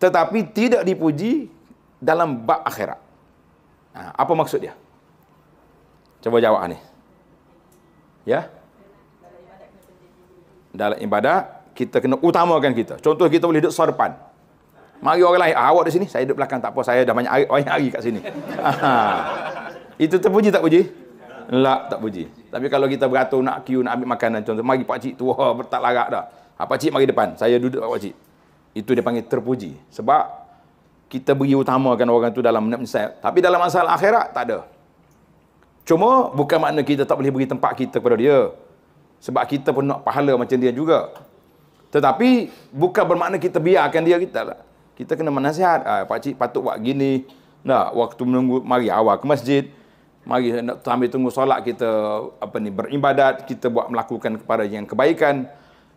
A: tetapi tidak dipuji dalam bab akhirat. Nah, ha, apa maksud dia? Cuba jawab ni. Ya? Dalam ibadat, kita kena utamakan kita. Contoh kita boleh duduk sarapan. Mari orang lain, ah, awak di sini, saya duduk belakang. Tak apa, saya dah banyak hari, banyak hari kat sini. Itu terpuji tak puji? Lak tak puji. Tapi kalau kita beratur nak kiu nak ambil makanan, contoh, mari pakcik tua, tak larak dah. Ha, cik mari depan, saya duduk pak cik. Itu dia panggil terpuji. Sebab kita beri utamakan orang tu dalam menyesal. Tapi dalam masalah akhirat, tak ada. Cuma bukan makna kita tak boleh beri tempat kita kepada dia. Sebab kita pun nak pahala macam dia juga. Tetapi bukan bermakna kita biarkan dia kita lah. Kita kena menasihat. Ah, Pakcik patut buat gini. Nah, waktu menunggu, mari awal ke masjid. Mari nak ambil tunggu solat kita apa ni beribadat. Kita buat melakukan kepada yang kebaikan.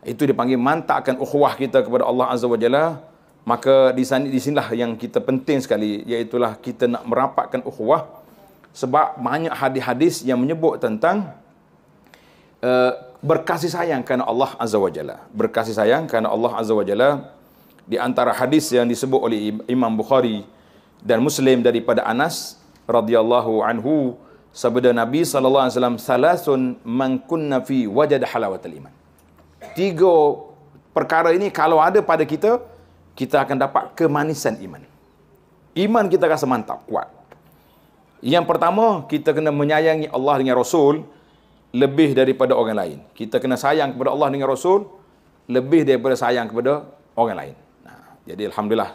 A: Itu dipanggil mantakkan ukhwah kita kepada Allah Azza wa Jalla. Maka di sini di sinilah yang kita penting sekali iaitu kita nak merapatkan ukhwah sebab banyak hadis-hadis yang menyebut tentang uh, berkasih sayang kerana Allah Azza wa Jalla. Berkasih sayang kerana Allah Azza wa Jalla di antara hadis yang disebut oleh Imam Bukhari dan Muslim daripada Anas radhiyallahu anhu sabda Nabi sallallahu alaihi wasallam salasun man kunna fi wajada halawatul iman tiga perkara ini kalau ada pada kita, kita akan dapat kemanisan iman. Iman kita rasa mantap, kuat. Yang pertama, kita kena menyayangi Allah dengan Rasul lebih daripada orang lain. Kita kena sayang kepada Allah dengan Rasul lebih daripada sayang kepada orang lain. Nah, jadi Alhamdulillah,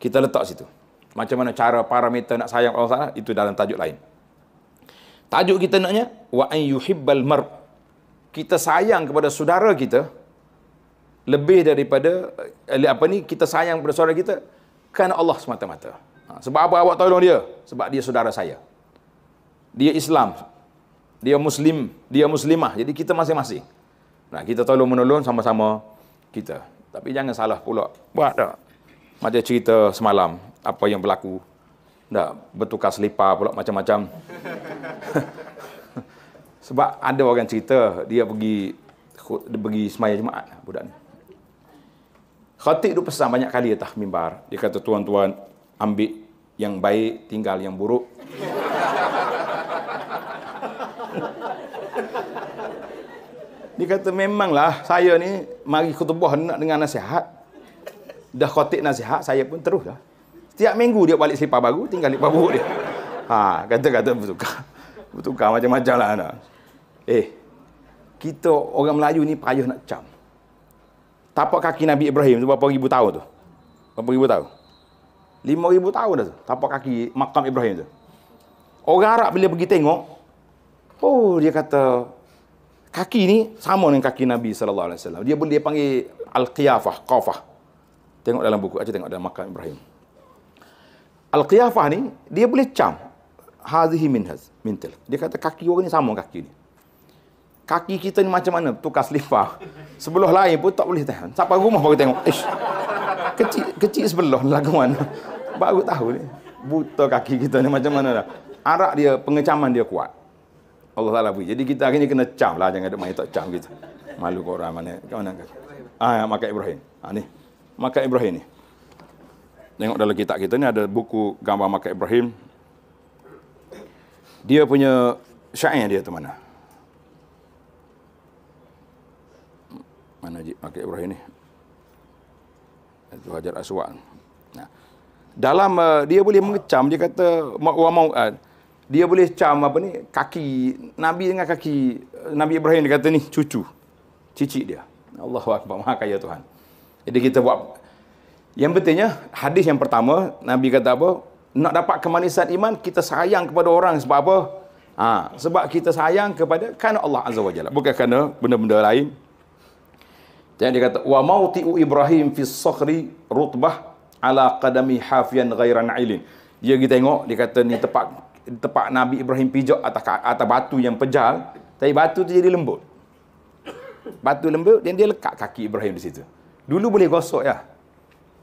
A: kita letak situ. Macam mana cara parameter nak sayang Allah itu dalam tajuk lain. Tajuk kita naknya, wa wa'an yuhibbal mar' kita sayang kepada saudara kita lebih daripada eh, apa ni kita sayang kepada saudara kita kerana Allah semata-mata. Ha, sebab apa awak tolong dia? Sebab dia saudara saya. Dia Islam. Dia Muslim. Dia Muslimah. Jadi kita masing-masing. Nah, kita tolong menolong sama-sama kita. Tapi jangan salah pula. Buat tak? Macam cerita semalam. Apa yang berlaku. Tak, bertukar selipar pula macam-macam. Sebab ada orang cerita dia pergi dia pergi semayang jemaat budak ni. Khatib tu pesan banyak kali atas mimbar. Dia kata tuan-tuan ambil yang baik tinggal yang buruk. dia kata memanglah saya ni mari khutbah nak dengar nasihat. Dah khatib nasihat saya pun terus dah. Setiap minggu dia balik selipar baru tinggal selipar buruk dia. Ha, kata-kata bertukar. Bertukar macam-macam lah. Nah. Eh, kita orang Melayu ni payah nak cam. Tapak kaki Nabi Ibrahim tu berapa ribu tahun tu? Berapa ribu tahun? Lima ribu tahun dah tu. Tapak kaki makam Ibrahim tu. Orang Arab bila pergi tengok, oh dia kata, kaki ni sama dengan kaki Nabi SAW. Dia boleh panggil Al-Qiyafah, Qafah. Tengok dalam buku, aja tengok dalam makam Ibrahim. Al-Qiyafah ni, dia boleh cam. Hazihi min haz, min Dia kata kaki orang ni sama kaki ni kaki kita ni macam mana tukar selipar sebelah lain pun tak boleh tahan. Siapa rumah baru tengok ish kecil kecil sebelah lagu mana baru tahu ni buta kaki kita ni macam mana dah arak dia pengecaman dia kuat Allah Taala beri jadi kita hari ni kena cam lah jangan ada main tak cam kita. malu kau orang mana kau nak ah ya, makai ibrahim ah ni makai ibrahim ni tengok dalam kitab kita ni ada buku gambar makai ibrahim dia punya syair dia tu mana mana Najib Makil Ibrahim ni Itu Hajar Aswad nah. dalam uh, dia boleh mengecam dia kata mau mau uh, dia boleh cam apa ni kaki Nabi dengan kaki uh, Nabi Ibrahim dia kata ni cucu cicit dia Allahu akbar maha kaya Tuhan jadi kita buat yang pentingnya hadis yang pertama Nabi kata apa nak dapat kemanisan iman kita sayang kepada orang sebab apa ha, sebab kita sayang kepada kerana Allah azza wajalla bukan kerana benda-benda lain dan dikata kata mauti u Ibrahim fi sakhri rutbah ala qadami hafian ghairan ailin. Dia kita tengok dia kata ni tempat tempat Nabi Ibrahim pijak atas atas batu yang pejal, tapi batu tu jadi lembut. Batu lembut dan dia lekat kaki Ibrahim di situ. Dulu boleh gosok ya.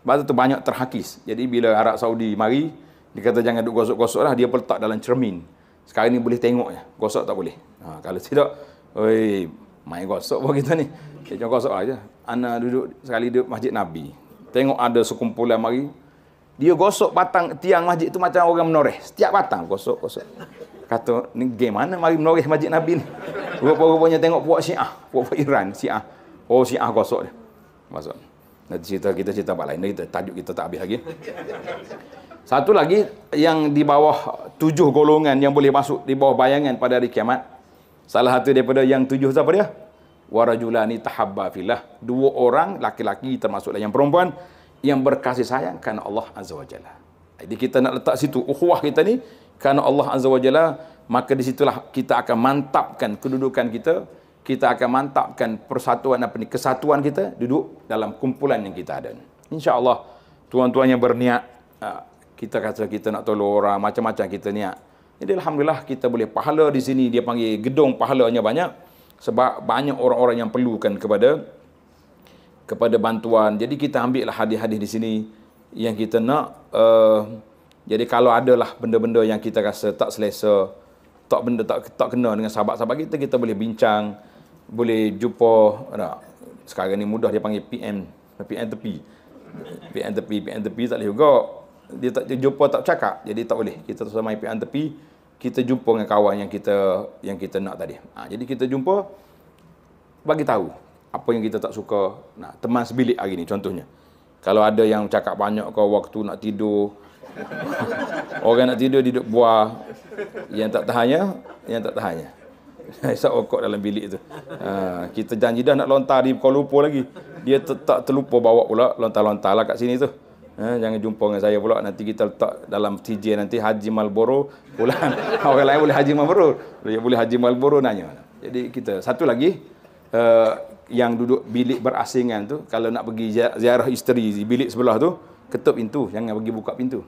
A: Batu tu banyak terhakis. Jadi bila Arab Saudi mari, dia kata jangan duk gosok-gosok lah, dia peletak dalam cermin. Sekarang ni boleh tengok ya. Gosok tak boleh. Ha, kalau tidak, oi, main gosok pun kita ni. Okay, contoh soal je. Ana duduk sekali di Masjid Nabi. Tengok ada sekumpulan mari. Dia gosok batang tiang masjid tu macam orang menoreh. Setiap batang gosok, gosok. Kata, ni game mana mari menoreh Masjid Nabi ni? Rupa-rupanya tengok buat Syiah. buat puak Iran, Syiah. Oh, Syiah gosok dia. Masuk. Nanti cerita kita cerita apa lain. Nanti kita, tajuk kita tak habis lagi. Satu lagi yang di bawah tujuh golongan yang boleh masuk di bawah bayangan pada hari kiamat. Salah satu daripada yang tujuh siapa dia? warajulani tahabba fillah dua orang laki-laki termasuklah yang perempuan yang berkasih sayang kerana Allah azza wajalla jadi kita nak letak situ ukhuwah kita ni kerana Allah azza wajalla maka di situlah kita akan mantapkan kedudukan kita kita akan mantapkan persatuan apa ni kesatuan kita duduk dalam kumpulan yang kita ada insyaallah tuan-tuan yang berniat ah, kita kata kita nak tolong orang macam-macam kita niat jadi alhamdulillah kita boleh pahala di sini dia panggil gedung pahalanya banyak sebab banyak orang-orang yang perlukan kepada kepada bantuan. Jadi kita ambil lah hadis-hadis di sini yang kita nak uh, jadi kalau ada lah benda-benda yang kita rasa tak selesa, tak benda tak tak kena dengan sahabat-sahabat kita, kita boleh bincang, boleh jumpa nak sekarang ni mudah dia panggil PM, PM tepi. PM tepi, PM tepi tak boleh juga. Dia tak dia jumpa tak cakap. Jadi tak boleh. Kita terus main PM tepi kita jumpa dengan kawan yang kita yang kita nak tadi. Ha, jadi kita jumpa bagi tahu apa yang kita tak suka. Nah, teman sebilik hari ni contohnya. Kalau ada yang cakap banyak kau waktu nak tidur.
B: Orang nak tidur duduk buah yang
A: tak tahannya, yang tak tahannya. Saya okok dalam bilik tu. Ha, kita janji dah nak lontar di Kuala lupa lagi. Dia tetap terlupa bawa pula lontar-lontarlah kat sini tu. Ha, jangan jumpa dengan saya pula nanti kita letak dalam TJ nanti Haji Malboro bulan orang lain boleh Haji Malboro dia boleh Haji Malboro nanya jadi kita satu lagi uh, yang duduk bilik berasingan tu kalau nak pergi ziarah isteri di bilik sebelah tu ketuk pintu jangan pergi buka pintu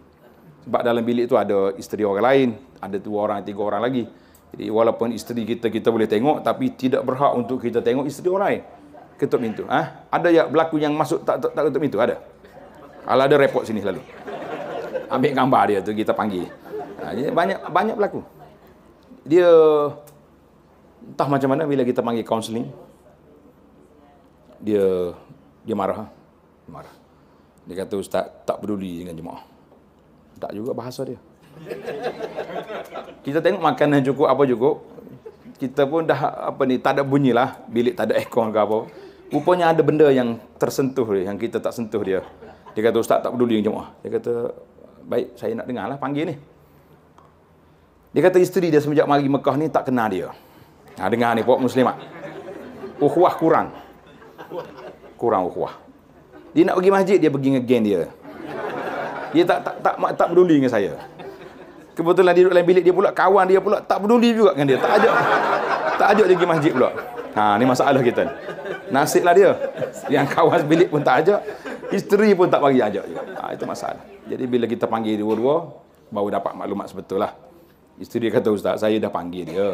A: sebab dalam bilik tu ada isteri orang lain ada dua orang tiga orang lagi jadi walaupun isteri kita kita boleh tengok tapi tidak berhak untuk kita tengok isteri orang lain ketuk pintu ha? ada yang berlaku yang masuk tak, tak, tak ketuk pintu ada kalau ada repot sini selalu. Ambil gambar dia tu kita panggil. Ha, banyak banyak pelaku. Dia entah macam mana bila kita panggil counseling dia dia marah. Dia marah. Dia kata ustaz tak peduli dengan jemaah. Tak juga bahasa dia. Kita tengok makanan cukup apa cukup. Kita pun dah apa ni tak ada bunyilah bilik tak ada aircon ke apa. Rupanya ada benda yang tersentuh dia yang kita tak sentuh dia. Dia kata ustaz tak peduli dengan jemaah. Dia kata baik saya nak dengar lah panggil ni. Dia kata isteri dia semenjak mari Mekah ni tak kenal dia. Nah, ha, dengar ni puak muslimat. Ukhwah kurang. Kurang ukhwah. Dia nak pergi masjid dia pergi dengan dia. Dia tak tak tak tak, tak peduli dengan saya. Kebetulan dia duduk dalam bilik dia pula kawan dia pula tak peduli juga dengan dia. Tak ajak. Tak ajak dia pergi masjid pula. Ha ni masalah kita. Nasiblah dia. Yang kawas bilik pun tak ajak, isteri pun tak bagi ajak juga. Ha itu masalah. Jadi bila kita panggil dua-dua baru dapat maklumat sebetul lah. Isteri kata ustaz, saya dah panggil dia.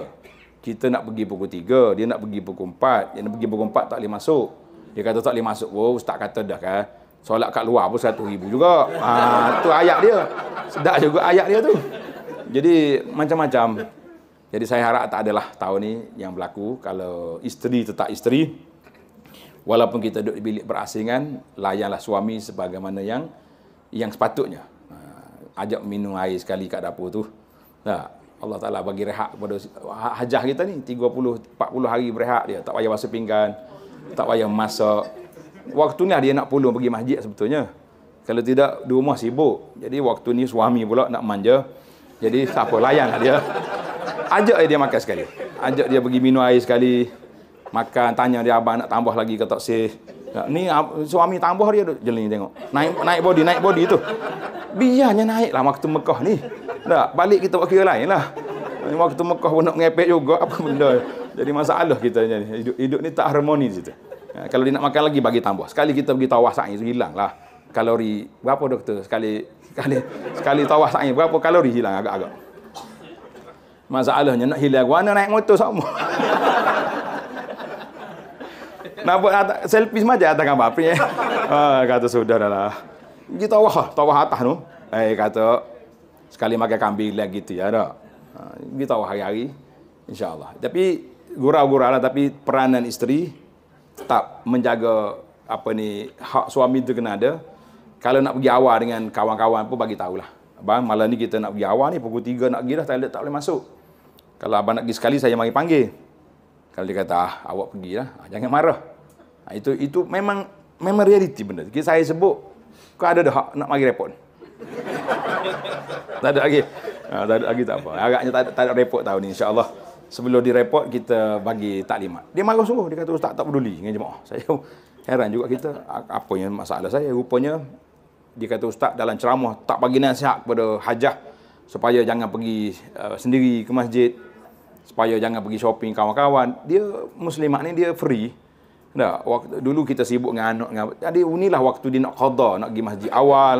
A: Kita nak pergi pukul 3, dia nak pergi pukul 4. Dia nak pergi pukul 4 tak boleh masuk. Dia kata tak boleh masuk. Oh, ustaz kata dah kan. Solat kat luar pun satu ribu juga. Ha, tu ayat dia. Sedap juga ayat dia tu. Jadi macam-macam. Jadi saya harap tak adalah tahun ni yang berlaku kalau isteri tetap isteri walaupun kita duduk di bilik berasingan layanlah suami sebagaimana yang yang sepatutnya. Ha, ajak minum air sekali kat dapur tu. Tak. Ha, Allah Taala bagi rehat kepada hajah kita ni 30 40 hari berehat dia tak payah basuh pinggan, tak payah masak. Waktu ni dia nak pulung pergi masjid sebetulnya. Kalau tidak di rumah sibuk. Jadi waktu ni suami pula nak manja. Jadi siapa layanlah dia. Ajak dia makan sekali. Ajak dia pergi minum air sekali. Makan, tanya dia abang nak tambah lagi ke tak sih. Lah, ni suami tambah dia jeling tengok. Naik naik body, naik body tu. Biarnya naik lah waktu Mekah ni. Tak, balik kita buat kira lain lah. Waktu Mekah pun nak ngepek juga, apa benda. Jadi masalah kita ni. Hidup, hidup ni tak harmoni situ. Ha, kalau dia nak makan lagi, bagi tambah. Sekali kita pergi tawah sa'i, hilang lah. Kalori, berapa doktor? Sekali sekali sekali tawah sa'i, berapa kalori hilang agak-agak. Masalahnya nak hilang warna naik motor sama. nak buat at- selfie saja atas gambar apa ya. Ah, kata saudaralah. Kita wah, tawah atas tu. Eh kata sekali makan kambing lagi gitu ya dak. Kita wah hari-hari insyaallah. Tapi gurau-gurau lah tapi peranan isteri tetap menjaga apa ni hak suami tu kena ada. Kalau nak pergi awal dengan kawan-kawan pun bagi tahulah. Abang, malam ni kita nak pergi awal ni. Pukul 3 nak pergi dah. Toilet tak boleh masuk. Kalau abang nak pergi sekali saya mari panggil. Kalau dia kata ah, awak lah, ah, jangan marah. Ah, itu itu memang memang realiti benda. Kita saya sebut kau ada dah nak mari repot. tak ada lagi. Ah, tak ada lagi tak apa. Agaknya tak ada, tak ada repot tahun ni insya-Allah. Sebelum direpot kita bagi taklimat. Dia marah sungguh dia kata ustaz tak peduli dengan jemaah. Saya heran juga kita apa yang masalah saya rupanya dia kata ustaz dalam ceramah tak bagi nasihat kepada hajah supaya jangan pergi uh, sendiri ke masjid supaya jangan pergi shopping kawan-kawan. Dia muslimat ni dia free. Dah, waktu dulu kita sibuk dengan anak dengan jadi unilah waktu dia nak qada, nak pergi masjid awal,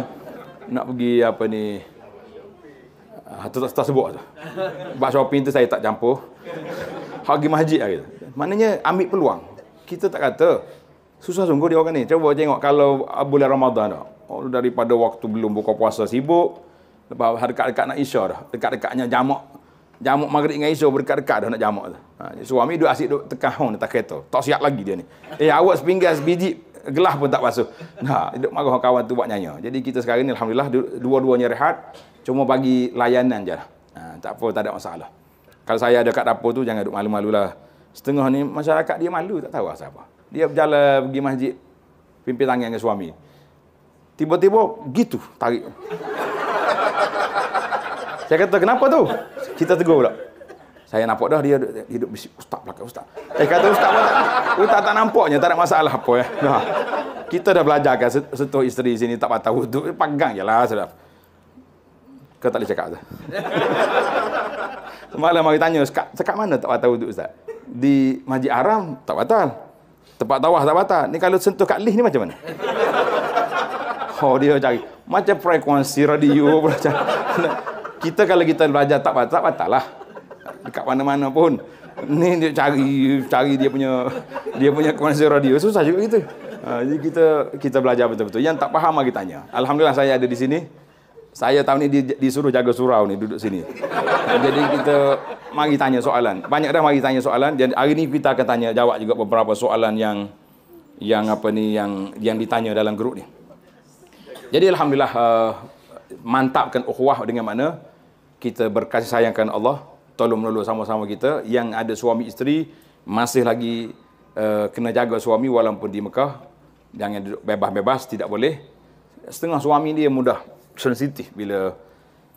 A: nak pergi apa ni. Ha, tu tak, sebut tu. Buat shopping tu saya tak campur. Hak pergi masjid lah Maknanya ambil peluang. Kita tak kata. Susah sungguh dia orang ni. Cuba tengok kalau bulan Ramadan tak. Oh, daripada waktu belum buka puasa sibuk. Lepas dekat-dekat nak isya dah. Dekat-dekatnya jamak jamuk maghrib dengan isu berdekat-dekat dah nak jamuk tu. Ha, suami duduk asyik duduk tekan hong atas kereta. Tak siap lagi dia ni. Eh awak sepinggan sebiji gelah pun tak basuh. Nah, ha, duduk marah kawan tu buat nyanyo. Jadi kita sekarang ni alhamdulillah dua-duanya rehat, cuma bagi layanan je. Lah. Ha, tak apa tak ada masalah. Kalau saya ada kat dapur tu jangan duduk malu-malulah. Setengah ni masyarakat dia malu tak tahu apa. Dia berjalan pergi masjid pimpin tangan dengan suami. Tiba-tiba gitu tarik. Saya kata kenapa tu? kita tegur pula. Saya nampak dah dia hidup bisik ustaz belakang ustaz. Eh kata ustaz pun tak, ustaz tak nampaknya tak ada masalah apa ya. Nah. Kita dah belajar kan setuh isteri sini tak patah wuduk pegang je lah sudah. Kau tak boleh cakap dah. Semalam mari tanya cakap, cakap mana tak patah wuduk ustaz? Di Masjid Haram tak batal. Tempat tawah tak batal. Ni kalau sentuh kat lih ni macam mana? Oh dia cari macam frekuensi radio pula kita kalau kita belajar tak patah, tak patah lah. Dekat mana-mana pun. Ni dia cari, cari dia punya, dia punya kuasa radio. Susah juga gitu. Ha, jadi kita kita belajar betul-betul. Yang tak faham lagi tanya. Alhamdulillah saya ada di sini. Saya tahun ni disuruh jaga surau ni duduk sini. Ha, jadi kita mari tanya soalan. Banyak dah mari tanya soalan. Dan hari ni kita akan tanya jawab juga beberapa soalan yang yang apa ni yang yang ditanya dalam grup ni. Jadi alhamdulillah uh, mantapkan ukhuwah dengan mana? kita berkasih sayangkan Allah tolong menolong sama-sama kita yang ada suami isteri masih lagi uh, kena jaga suami walaupun di Mekah jangan duduk bebas-bebas tidak boleh setengah suami dia mudah sensitif bila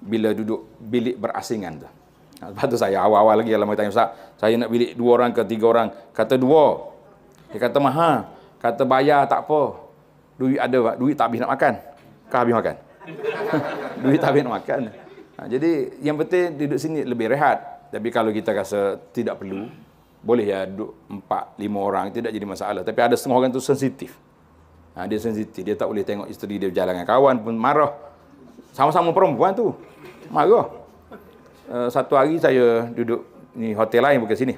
A: bila duduk bilik berasingan tu. Ha, Sebab tu saya awal-awal lagi dalam tanya Ustaz, saya nak bilik dua orang ke tiga orang. Kata dua. Dia kata maha, ha. Kata bayar tak apa. Duit ada, duit tak habis nak makan. Kau habis makan? duit tak habis nak makan. Ha, jadi yang penting duduk sini lebih rehat. Tapi kalau kita rasa tidak perlu, boleh ya duduk empat, lima orang, tidak jadi masalah. Tapi ada setengah orang itu sensitif. Ha, dia sensitif, dia tak boleh tengok isteri dia berjalan dengan kawan pun marah. Sama-sama perempuan tu, marah. Uh, satu hari saya duduk ni hotel lain bukan sini.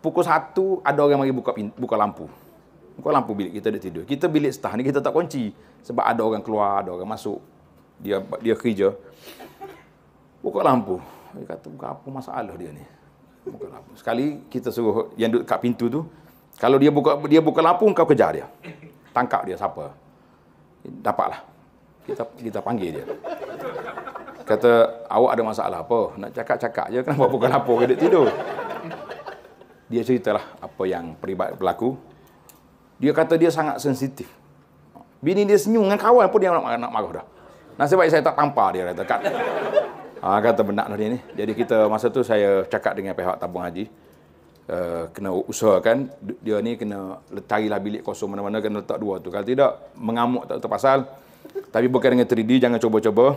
A: Pukul satu, ada orang mari buka, pintu, buka lampu. Buka lampu bilik, kita duduk tidur. Kita bilik setah ni, kita tak kunci. Sebab ada orang keluar, ada orang masuk dia dia kerja buka lampu dia kata buka apa masalah dia ni buka lampu sekali kita suruh yang duduk kat pintu tu kalau dia buka dia buka lampu kau kejar dia tangkap dia siapa dapatlah kita kita panggil dia kata awak ada masalah apa nak cakap-cakap je kenapa buka lampu ke dia tidur dia ceritalah apa yang peribad berlaku dia kata dia sangat sensitif bini dia senyum dengan kawan pun dia nak, nak marah dah Nasib baik saya tak tampar dia dekat, kat. Ha, kata benak dia ni. Jadi kita masa tu saya cakap dengan pihak tabung haji. Uh, kena usahakan dia ni kena carilah bilik kosong mana-mana kena letak dua tu kalau tidak mengamuk tak terpasal tapi bukan dengan 3D jangan cuba-cuba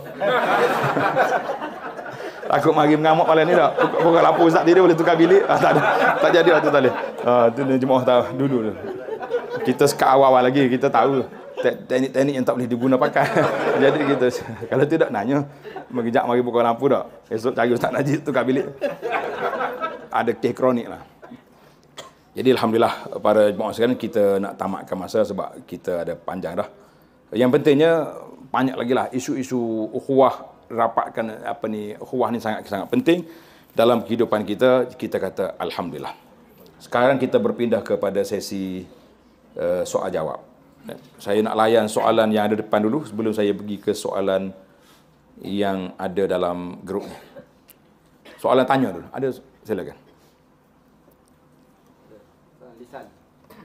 A: takut mari mengamuk malam ni tak pukul lampu ustaz dia boleh tukar bilik ah, tak ada tak jadi waktu lah tadi. tak boleh tu ni jemaah tahu dulu kita sekat awal-awal lagi kita tahu teknik-teknik yang tak boleh diguna pakai. Jadi gitu. Kalau tidak nanya, mengejak mari buka lampu tak? Esok cari Ustaz Najib tu kat bilik. Ada teh kronik lah. Jadi Alhamdulillah para jemaah sekalian kita nak tamatkan masa sebab kita ada panjang dah. Yang pentingnya banyak lagi lah isu-isu ukhuwah rapatkan apa ni ukhuwah ni sangat sangat penting dalam kehidupan kita kita kata Alhamdulillah. Sekarang kita berpindah kepada sesi uh, soal jawab saya nak layan soalan yang ada depan dulu sebelum saya pergi ke soalan yang ada dalam grup ni. Soalan tanya dulu. Ada silakan.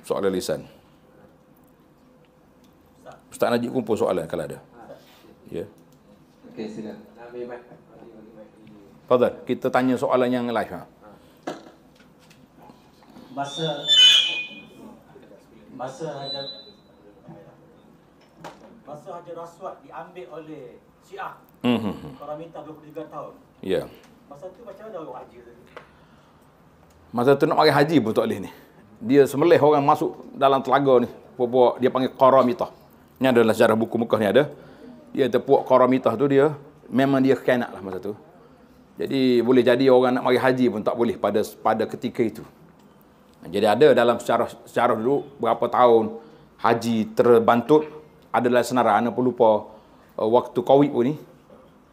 A: Soalan lisan. Ustaz Najib kumpul soalan kalau ada. Ya. Yeah. Okey, sila. Fadal, kita tanya soalan yang live. Ha?
B: Bahasa, bahasa hajat masa Haji Raswat diambil oleh Syiah. Mhm. Orang minta 23 tahun.
A: Ya. Yeah. Masa
B: tu macam mana orang haji tu?
A: Masa tu nak pergi haji pun tak boleh ni. Dia semelih orang masuk dalam telaga ni. Bawa dia panggil Qaramitah. Ini adalah sejarah buku Mekah ni ada. Dia terpuak Qaramitah tu dia memang dia kena lah masa tu. Jadi boleh jadi orang nak mari haji pun tak boleh pada pada ketika itu. Jadi ada dalam sejarah sejarah dulu berapa tahun haji terbantut adalah senarai anda perlu lupa uh, waktu covid pun ni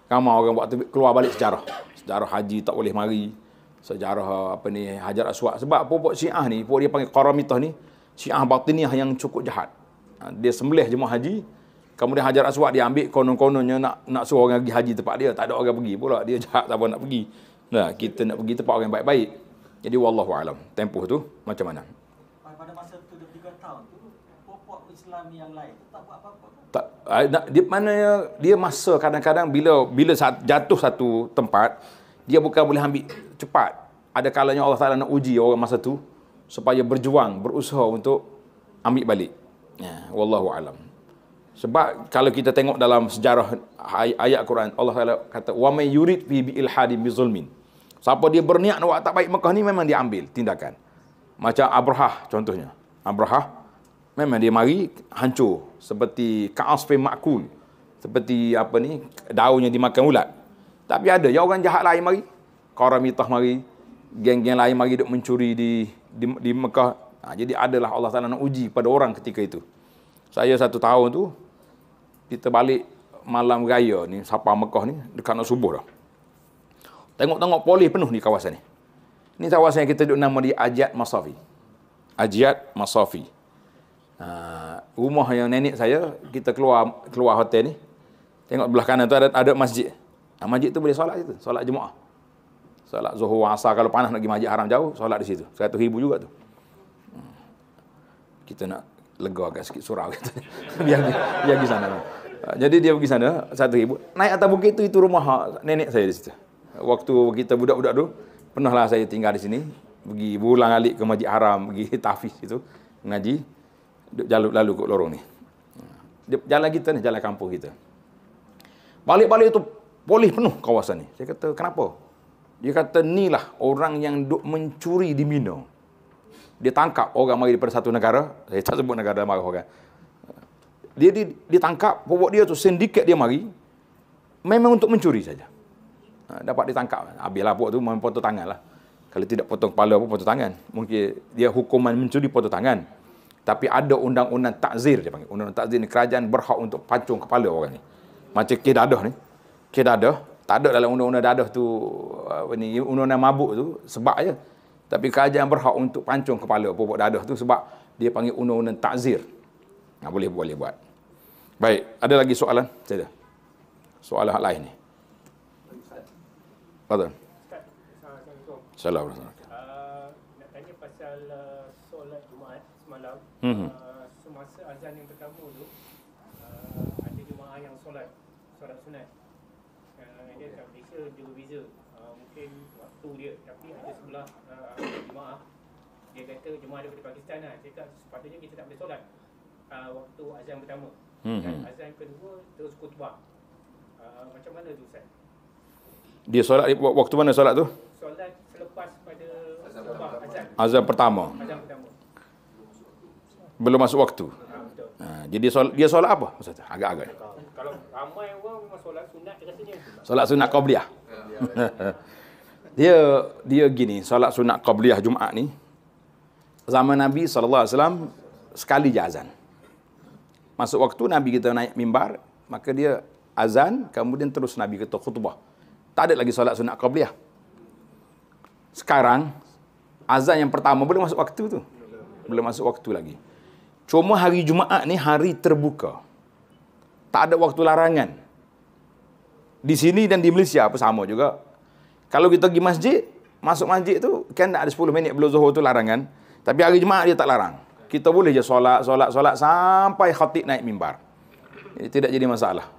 A: ramai orang waktu keluar balik sejarah sejarah haji tak boleh mari sejarah uh, apa ni hajar aswad sebab puak-puak syiah ni puak dia panggil qaramitah ni syiah batiniah yang cukup jahat ha, dia sembelih jemaah haji kemudian hajar aswad dia ambil konon-kononnya nak nak suruh orang pergi haji tempat dia tak ada orang pergi pula dia jahat tak nak pergi nah kita nak pergi tempat orang baik-baik jadi wallahu alam tempoh tu macam mana
B: pada masa tu 3 tahun tu puak-puak Islam yang lain
A: Ah, dia mana dia masa kadang-kadang bila bila jatuh satu tempat dia bukan boleh ambil cepat ada kalanya Allah Taala nak uji orang masa tu supaya berjuang berusaha untuk ambil balik ya wallahu alam sebab kalau kita tengok dalam sejarah ay- ayat Quran Allah Taala kata wa may yurid fi bil hadim bizulmin siapa dia berniat nak tak baik Mekah ni memang dia ambil tindakan macam Abrahah contohnya Abrahah memang dia mari hancur seperti kaos pe makul seperti apa ni daun yang dimakan ulat tapi ada ya orang jahat lain mari karamitah mari geng-geng lain mari duk mencuri di di, di Mekah ha, jadi adalah Allah Taala nak uji pada orang ketika itu saya satu tahun tu kita balik malam raya ni sapa Mekah ni dekat nak subuh dah tengok-tengok polis penuh ni kawasan ni ni kawasan yang kita duk nama dia Ajat Masafi Ajat Masafi Uh, rumah yang nenek saya kita keluar keluar hotel ni tengok belah kanan tu ada ada masjid. Ha, masjid tu boleh solat situ, solat jemaah. Solat Zuhur Asar kalau panas nak pergi masjid haram jauh, solat di situ. 100,000 juga tu. Hmm. Kita nak lega agak sikit surau kita. biar biar pergi sana. Ah, jadi dia pergi sana satu 1,000. Naik atas bukit tu itu rumah nenek saya di situ. Waktu kita budak-budak tu pernahlah saya tinggal di sini, pergi bulang alik ke masjid haram, pergi tafis itu, ngaji jalur lalu kat lorong ni. Jalan kita ni, jalan kampung kita. Balik-balik tu, polis penuh kawasan ni. Saya kata, kenapa? Dia kata, ni lah orang yang duk mencuri di Mino. Dia tangkap orang mari daripada satu negara. Saya tak sebut negara dalam orang. Dia ditangkap, pokok dia tu, sindiket dia mari. Memang untuk mencuri saja. Ha, dapat ditangkap. Habislah pokok tu, memang potong tangan lah. Kalau tidak potong kepala pun potong tangan. Mungkin dia hukuman mencuri potong tangan. Tapi ada undang-undang takzir dia panggil. Undang-undang takzir ni kerajaan berhak untuk pancung kepala orang ni. Macam kedadah ni. Kedadah. Tak ada dalam undang-undang dadah tu. Apa ni, undang-undang mabuk tu. Sebab je. Tapi kerajaan berhak untuk pancung kepala pupuk dadah tu. Sebab dia panggil undang-undang takzir. Nah, boleh boleh buat. Baik. Ada lagi soalan? Saya Soalan hak lain ni. Apa tu? Salam. Salam. Salam. Salam. Salam. Salam. Salam. Salam hmm Uh, semasa azan yang pertama tu, uh, ada jemaah yang solat, solat sunat. Ah, dia kat Malaysia juga beza uh, Mungkin waktu dia Tapi ada sebelah uh, jemaah Dia kata jemaah daripada Pakistan lah Dia kata sepatutnya kita tak boleh solat uh, Waktu azan pertama hmm Dan azan kedua terus kutubah uh, Macam mana tu Ustaz? Dia solat waktu mana solat tu? Solat selepas pada azan, pertama. azan pertama. Azan pertama belum masuk waktu. Ha, jadi solat, dia solat apa? Agak-agak. Kalau ramai orang solat sunat rasanya. Solat sunat qabliyah. dia dia gini, solat sunat qabliyah Jumaat ni zaman Nabi sallallahu alaihi wasallam sekali je azan. Masuk waktu Nabi kita naik mimbar, maka dia azan kemudian terus Nabi kita khutbah. Tak ada lagi solat sunat qabliyah. Sekarang azan yang pertama belum masuk waktu tu. Belum masuk waktu lagi. Cuma hari Jumaat ni hari terbuka. Tak ada waktu larangan. Di sini dan di Malaysia apa sama juga. Kalau kita pergi masjid, masuk masjid tu kan ada 10 minit belum zuhur tu larangan. Tapi hari Jumaat dia tak larang. Kita boleh je solat, solat, solat sampai khatib naik mimbar. Ini tidak jadi masalah.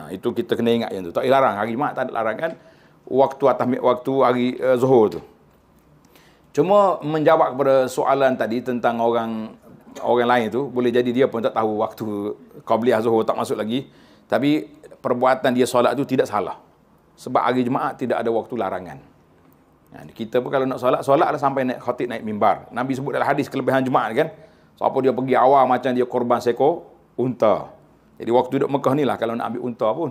A: Nah, ha, itu kita kena ingat yang tu. Tak larang. Hari Jumaat tak ada larangan. Waktu atas waktu hari uh, zuhur tu. Cuma menjawab kepada soalan tadi tentang orang orang lain tu boleh jadi dia pun tak tahu waktu qabliyah zuhur tak masuk lagi tapi perbuatan dia solat tu tidak salah sebab hari jumaat tidak ada waktu larangan ha, kita pun kalau nak solat, solat lah sampai naik khatib naik mimbar. Nabi sebut dalam hadis kelebihan Jumaat kan. Siapa dia pergi awal macam dia korban seko, unta. Jadi waktu duduk Mekah ni lah kalau nak ambil unta pun.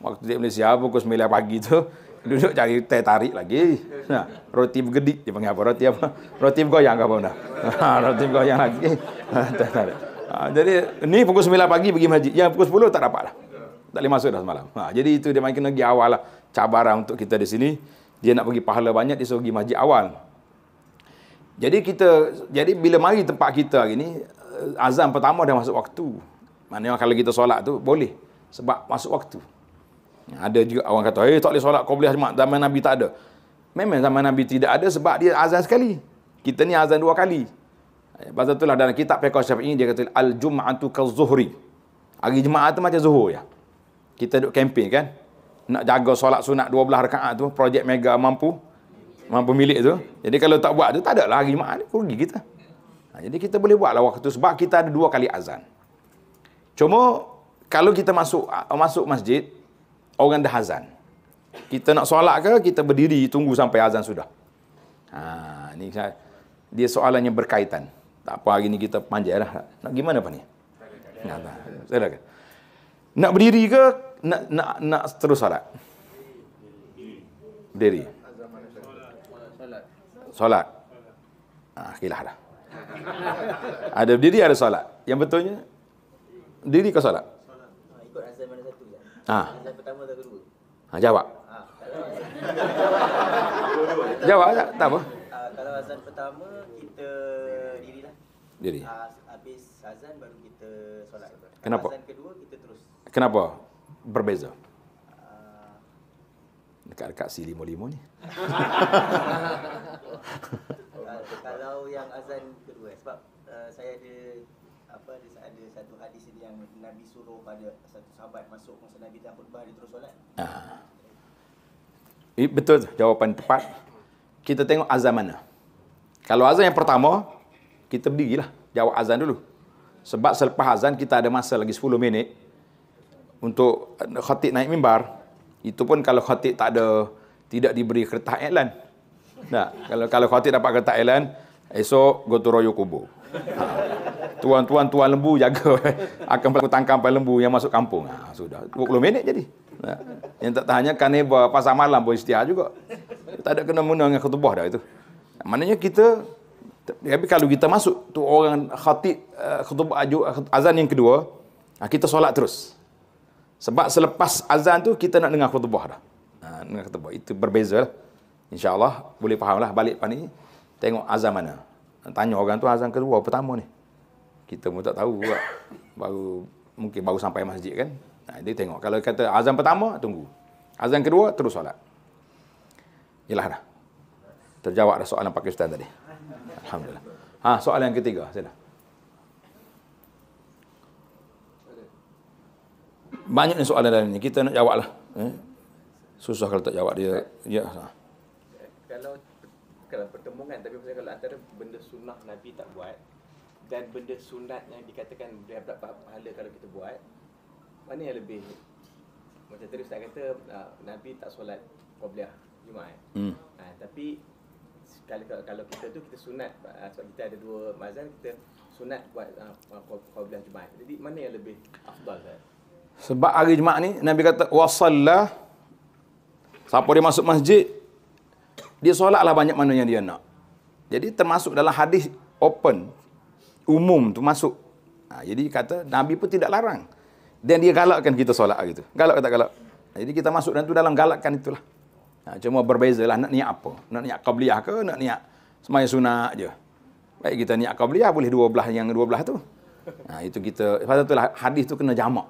A: Waktu di Malaysia pukul 9 pagi tu, duduk cari teh tarik lagi. Nah, ya. roti bergedik dia panggil apa? Roti apa? Roti bergoyang ke apa benda? Ha, roti bergoyang lagi. Ha, teh tarik. Ha, jadi ni pukul 9 pagi pergi masjid. Yang pukul 10 tak dapat lah. Tak boleh masuk dah semalam. Ha, jadi itu dia makin lagi awal lah. Cabaran untuk kita di sini. Dia nak pergi pahala banyak, dia suruh pergi masjid awal. Jadi kita, jadi bila mari tempat kita hari ni, eh, azan pertama dah masuk waktu. Maknanya kalau kita solat tu, boleh. Sebab masuk waktu. Ada juga orang kata, eh tak boleh solat Qobliyah Jumat, zaman Nabi tak ada. Memang zaman Nabi tidak ada sebab dia azan sekali. Kita ni azan dua kali. Eh, sebab itulah dalam kitab Fekal Syafi'i, dia kata, Al-Jum'atu kal-Zuhri. Hari Jumaat tu macam Zuhur ya. Kita duduk kempen kan. Nak jaga solat sunat dua belah rakaat tu, projek mega mampu. Mampu milik tu. Jadi kalau tak buat tu, tak ada lah hari Jumaat ni. Rugi kita. Ha, jadi kita boleh buat lah waktu tu sebab kita ada dua kali azan. Cuma kalau kita masuk masuk masjid, orang dah azan. Kita nak solat ke kita berdiri tunggu sampai azan sudah? Ha, ni dia soalannya berkaitan. Tak apa hari ni kita panjang Nak gimana apa ni? Nak, tak. Silakan. nak berdiri ke nak, nak, nak terus solat? Berdiri. Solat. Ah, akhirlah dah. Ada berdiri ada solat. Yang betulnya diri ke solat? Ha. Ha jawab. Ha.
B: jawab tak? Tak apa. kalau azan pertama kita dirilah. Diri. Ha, habis azan
A: baru kita solat. Kenapa? Azan kedua kita terus. Kenapa? Berbeza. Dekat-dekat si lima-lima ni. kalau yang azan kedua eh, sebab uh, saya ada apa ada, ada satu hadis ini yang Nabi suruh pada satu sahabat masuk masa Nabi dah khutbah dia terus solat. Ah. Eh, betul jawapan tepat. Kita tengok azan mana. Kalau azan yang pertama, kita berdirilah. Jawab azan dulu. Sebab selepas azan kita ada masa lagi 10 minit untuk khatib naik mimbar. Itu pun kalau khatib tak ada tidak diberi kertas iklan. Nah, kalau kalau khatib dapat kertas iklan, esok gotoroyo kubur. Ha tuan-tuan tuan lembu jaga akan berlaku tangkap pada lembu yang masuk kampung ha, sudah 20 minit jadi ha. yang tak tanya kan kanibar pasar malam boleh istihar juga tak ada kena mengena dengan khutbah dah itu maknanya kita tapi kalau kita masuk tu orang khatib eh, khutbah azan yang kedua ah, kita solat terus sebab selepas azan tu kita nak dengar khutbah dah ha, dengar khutbah itu berbeza lah insyaAllah boleh faham lah balik pada ni tengok azan mana tanya orang tu azan kedua pertama ni kita pun tak tahu buat baru mungkin baru sampai masjid kan nah, dia tengok kalau kata azan pertama tunggu azan kedua terus solat yalah dah terjawab dah soalan Pakistan tadi alhamdulillah ha soalan yang ketiga sila banyak ni soalan dalam ni kita nak jawablah eh? susah kalau tak jawab dia ya ha. kalau kalau pertemuan tapi kalau antara benda sunnah Nabi tak buat dan benda sunat yang dikatakan dia dapat pahala kalau kita buat mana yang lebih macam tadi saya kata uh, nabi tak solat qabliyah jumaat hmm. uh, tapi kalau kalau kita tu kita sunat uh, sebab kita ada dua mazhab kita sunat buat uh, qabliyah jumaat jadi mana yang lebih afdal kan? sebab hari jumaat ni nabi kata wasallah siapa dia masuk masjid dia solatlah banyak mana yang dia nak jadi termasuk dalam hadis open umum tu masuk. Ha, jadi kata Nabi pun tidak larang. Dan dia galakkan kita solat gitu. Galak tak galak? Ha, jadi kita masuk dan tu dalam galakkan itulah. Ha, cuma berbezalah nak niat apa. Nak niat qabliyah ke? Nak niat semayah sunat je. Baik kita niat qabliyah boleh dua belah yang dua belah tu. Ha, itu kita, pasal itulah hadis tu kena jamak.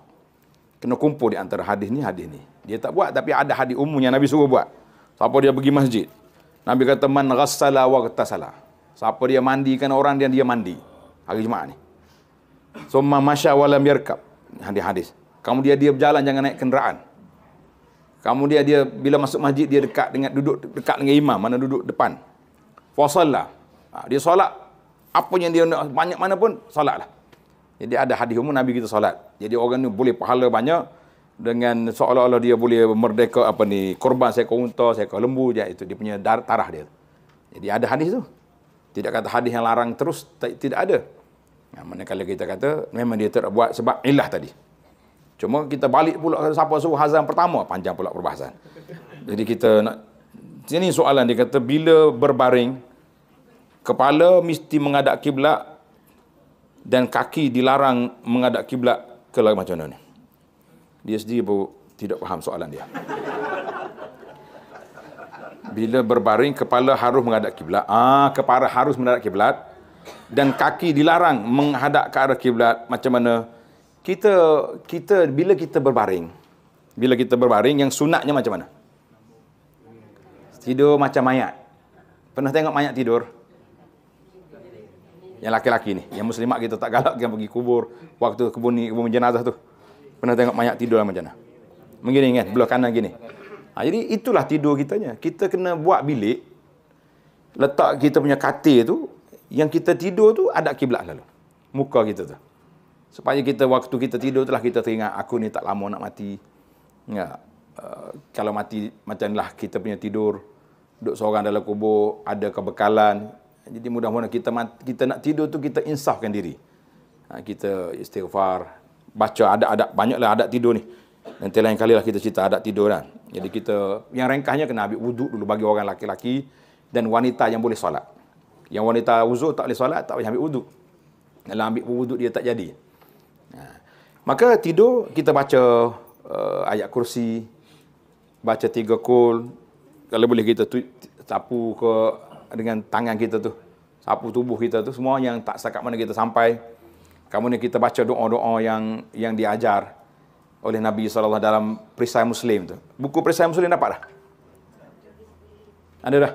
A: Kena kumpul di antara hadis ni, hadis ni. Dia tak buat tapi ada hadis umum yang Nabi suruh buat. Siapa dia pergi masjid. Nabi kata, man ghassala wa ghtasala. Siapa dia mandikan orang dia dia mandi. Hari Jumaat ni. Summa masya walam yarkab. Hadis-hadis. Kamu dia dia berjalan jangan naik kenderaan. Kamu dia dia bila masuk masjid dia dekat dengan duduk dekat dengan imam mana duduk depan. Fasalla. Ha, dia solat. Apa yang dia nak banyak mana pun lah. Jadi ada hadis umum Nabi kita solat. Jadi orang ni boleh pahala banyak dengan seolah-olah dia boleh merdeka apa ni korban seekor unta, seekor lembu je itu dia punya darah, tarah dia. Jadi ada hadis tu. Tidak kata hadis yang larang terus tidak ada. Nah, manakala kita kata memang dia tidak buat sebab ilah tadi. Cuma kita balik pula siapa suruh hazan pertama panjang pula perbahasan. Jadi kita nak sini soalan dia kata bila berbaring kepala mesti menghadap kiblat dan kaki dilarang menghadap kiblat ke macam mana ni? Dia sendiri pun tidak faham soalan dia bila berbaring kepala harus menghadap kiblat. Ah, kepala harus menghadap kiblat dan kaki dilarang menghadap ke arah kiblat. Macam mana? Kita kita bila kita berbaring. Bila kita berbaring yang sunatnya macam mana? Tidur macam mayat. Pernah tengok mayat tidur? Yang laki-laki ni, yang muslimat kita tak galak yang pergi kubur waktu kubur ni kubur jenazah tu. Pernah tengok mayat tidur macam mana? Mengiring kan, belah kanan gini. Ha, jadi itulah tidur kitanya. Kita kena buat bilik, letak kita punya katil tu, yang kita tidur tu ada kiblat lalu. Muka kita tu. Supaya kita waktu kita tidur telah kita teringat aku ni tak lama nak mati. Ya. Uh, kalau mati macam lah kita punya tidur duduk seorang dalam kubur ada kebekalan jadi mudah-mudahan kita kita nak tidur tu kita insafkan diri. Ha, kita istighfar, baca ada ada banyaklah ada tidur ni. Nanti lain kali lah kita cerita adat tidur kan. Jadi kita, yang rengkahnya kena ambil wuduk dulu bagi orang laki-laki dan wanita yang boleh solat. Yang wanita wuzuk tak boleh solat, tak boleh ambil wuduk. Dalam ambil wuduk dia tak jadi. Ha. Maka tidur, kita baca uh, ayat kursi, baca tiga kul. Kalau boleh kita tu, sapu ke dengan tangan kita tu. Sapu tubuh kita tu, semua yang tak sakat mana kita sampai. Kamu ni kita baca doa-doa yang yang diajar oleh Nabi SAW dalam perisai Muslim tu. Buku perisai Muslim dapat dah? Ada dah?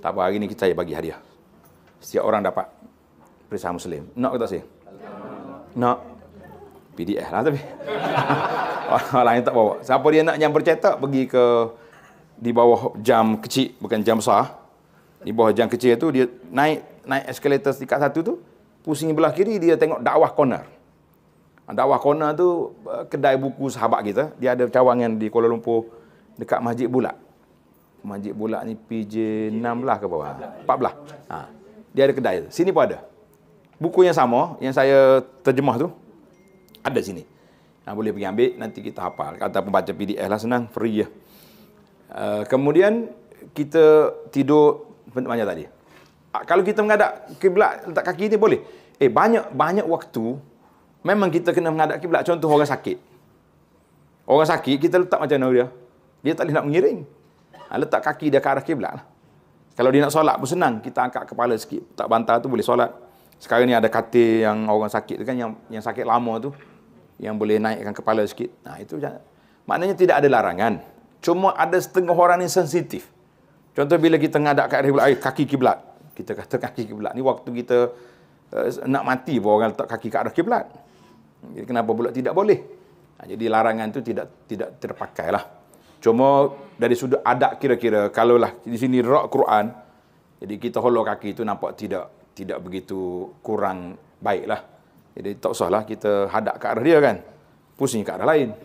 A: Tak apa, hari ni kita bagi hadiah. Setiap orang dapat perisai Muslim. Nak tak sih Nak? PDF lah tapi. orang lain tak bawa. Siapa dia nak yang bercetak, pergi ke di bawah jam kecil, bukan jam besar. Di bawah jam kecil tu, dia naik naik eskalator tingkat satu tu, pusing belah kiri, dia tengok dakwah corner. Ah, dakwah Corner tu eh, kedai buku sahabat kita. Dia ada cawangan di Kuala Lumpur dekat Masjid Bulak. Masjid Bulak ni PJ 16 ke bawah? 14. Ha. Dia ada kedai Sini pun ada. Buku yang sama yang saya terjemah tu ada sini. Ha, boleh pergi ambil nanti kita hafal kata pembaca PDF lah senang free ya Uh, kemudian kita tidur macam tadi. Ha, kalau kita menghadap kiblat letak kaki ni boleh. Eh banyak banyak waktu Memang kita kena menghadap kiblat. Contoh orang sakit. Orang sakit kita letak macam mana dia? Dia tak boleh nak mengiring. Ha, letak kaki dia ke arah kiblat. Lah. Kalau dia nak solat pun senang. Kita angkat kepala sikit. Tak bantah tu boleh solat. Sekarang ni ada katil yang orang sakit tu kan. Yang, yang sakit lama tu. Yang boleh naikkan kepala sikit. Nah ha, itu macam, Maknanya tidak ada larangan. Cuma ada setengah orang yang sensitif. Contoh bila kita ngadak ke arah kiblat. Kaki kiblat. Kita kata kaki kiblat ni waktu kita uh, nak mati pun orang letak kaki ke arah kiblat. Jadi Kenapa pula tidak boleh? Ha, jadi larangan itu tidak tidak terpakai lah. Cuma dari sudut adab kira-kira, kalau lah di sini rak Quran, jadi kita holo kaki itu nampak tidak tidak begitu kurang baik lah. Jadi tak usahlah kita hadap ke arah dia kan. Pusing ke arah lain.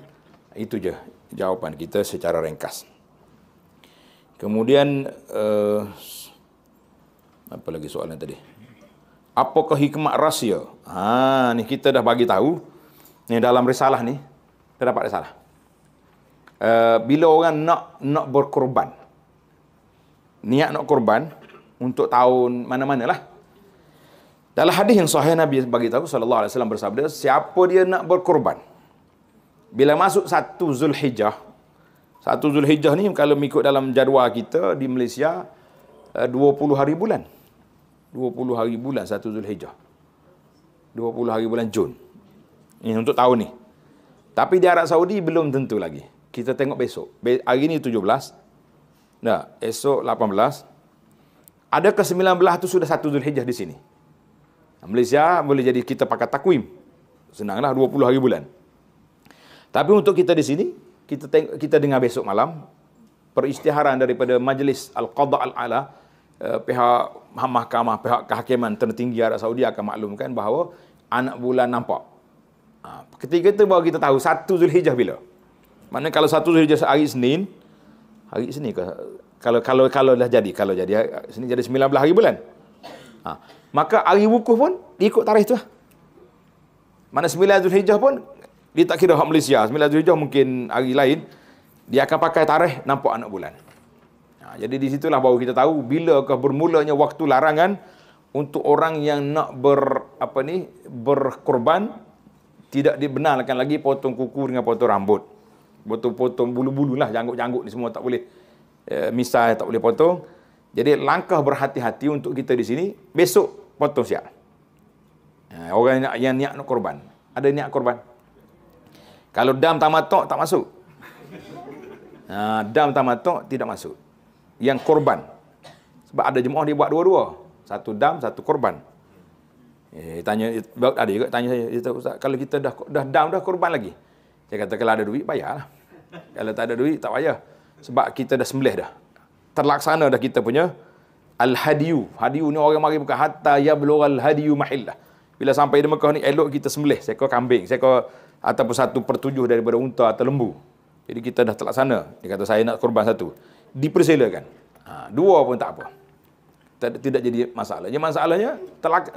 A: Itu je jawapan kita secara ringkas. Kemudian, uh, apa lagi soalan tadi? apakah hikmat rahsia? Ha, ni kita dah bagi tahu. Ni dalam risalah ni, dapat risalah. Uh, bila orang nak nak berkorban, niat nak korban untuk tahun mana-mana lah. Dalam hadis yang sahih Nabi bagi tahu sallallahu alaihi wasallam bersabda, siapa dia nak berkorban? Bila masuk satu Zulhijjah, satu Zulhijjah ni kalau mengikut dalam jadual kita di Malaysia, 20 eh, hari bulan. 20 hari bulan satu 1 Zulhijjah. 20 hari bulan Jun. Ini untuk tahun ni. Tapi di Arab Saudi belum tentu lagi. Kita tengok besok. Hari ni 17. Nah, esok 18. Ada ke 19 tu sudah satu 1 Hijjah di sini. Malaysia boleh jadi kita pakai takwim. Senanglah 20 hari bulan. Tapi untuk kita di sini, kita tengok, kita dengar besok malam peristiharan daripada majlis Al-Qadha Al-Ala uh, pihak mahkamah, pihak kehakiman tertinggi Arab Saudi akan maklumkan bahawa anak bulan nampak. Ha, ketika itu baru kita tahu satu Zulhijjah bila. Maknanya kalau satu Zulhijjah hari Senin, hari Senin ke? Kalau kalau kalau dah jadi, kalau jadi Senin jadi 19 hari bulan. Ha, maka hari wukuf pun ikut tarikh tu lah. Mana 9 Zulhijjah pun dia tak kira hak Malaysia, 9 Zulhijjah mungkin hari lain dia akan pakai tarikh nampak anak bulan. Ha, jadi di situlah baru kita tahu bilakah bermulanya waktu larangan untuk orang yang nak ber apa ni berkorban tidak dibenarkan lagi potong kuku dengan potong rambut. Potong-potong bulu-bulu lah, janggut-janggut ni semua tak boleh. E, ya, misal tak boleh potong. Jadi langkah berhati-hati untuk kita di sini, besok potong siap. E, orang yang, yang niat nak korban. Ada niat korban. Kalau dam tak tak masuk. E, dam tak tidak masuk yang korban. Sebab ada jemaah dia buat dua-dua. Satu dam, satu korban. Eh, tanya ada juga tanya saya, dia tahu, kalau kita dah dah dam dah korban lagi. Saya kata kalau ada duit bayar. Kalau tak ada duit tak payah. Sebab kita dah sembelih dah. Terlaksana dah kita punya al-hadiyu. Hadiyu ni orang mari bukan hatta ya bulughal hadiyu mahillah. Bila sampai di Mekah ni elok kita sembelih seekor kambing, seekor ataupun satu pertujuh daripada unta atau lembu. Jadi kita dah terlaksana. Dia kata saya nak korban satu dipersilakan. Ha, dua pun tak apa. Tidak, tidak jadi masalah. Jadi masalahnya,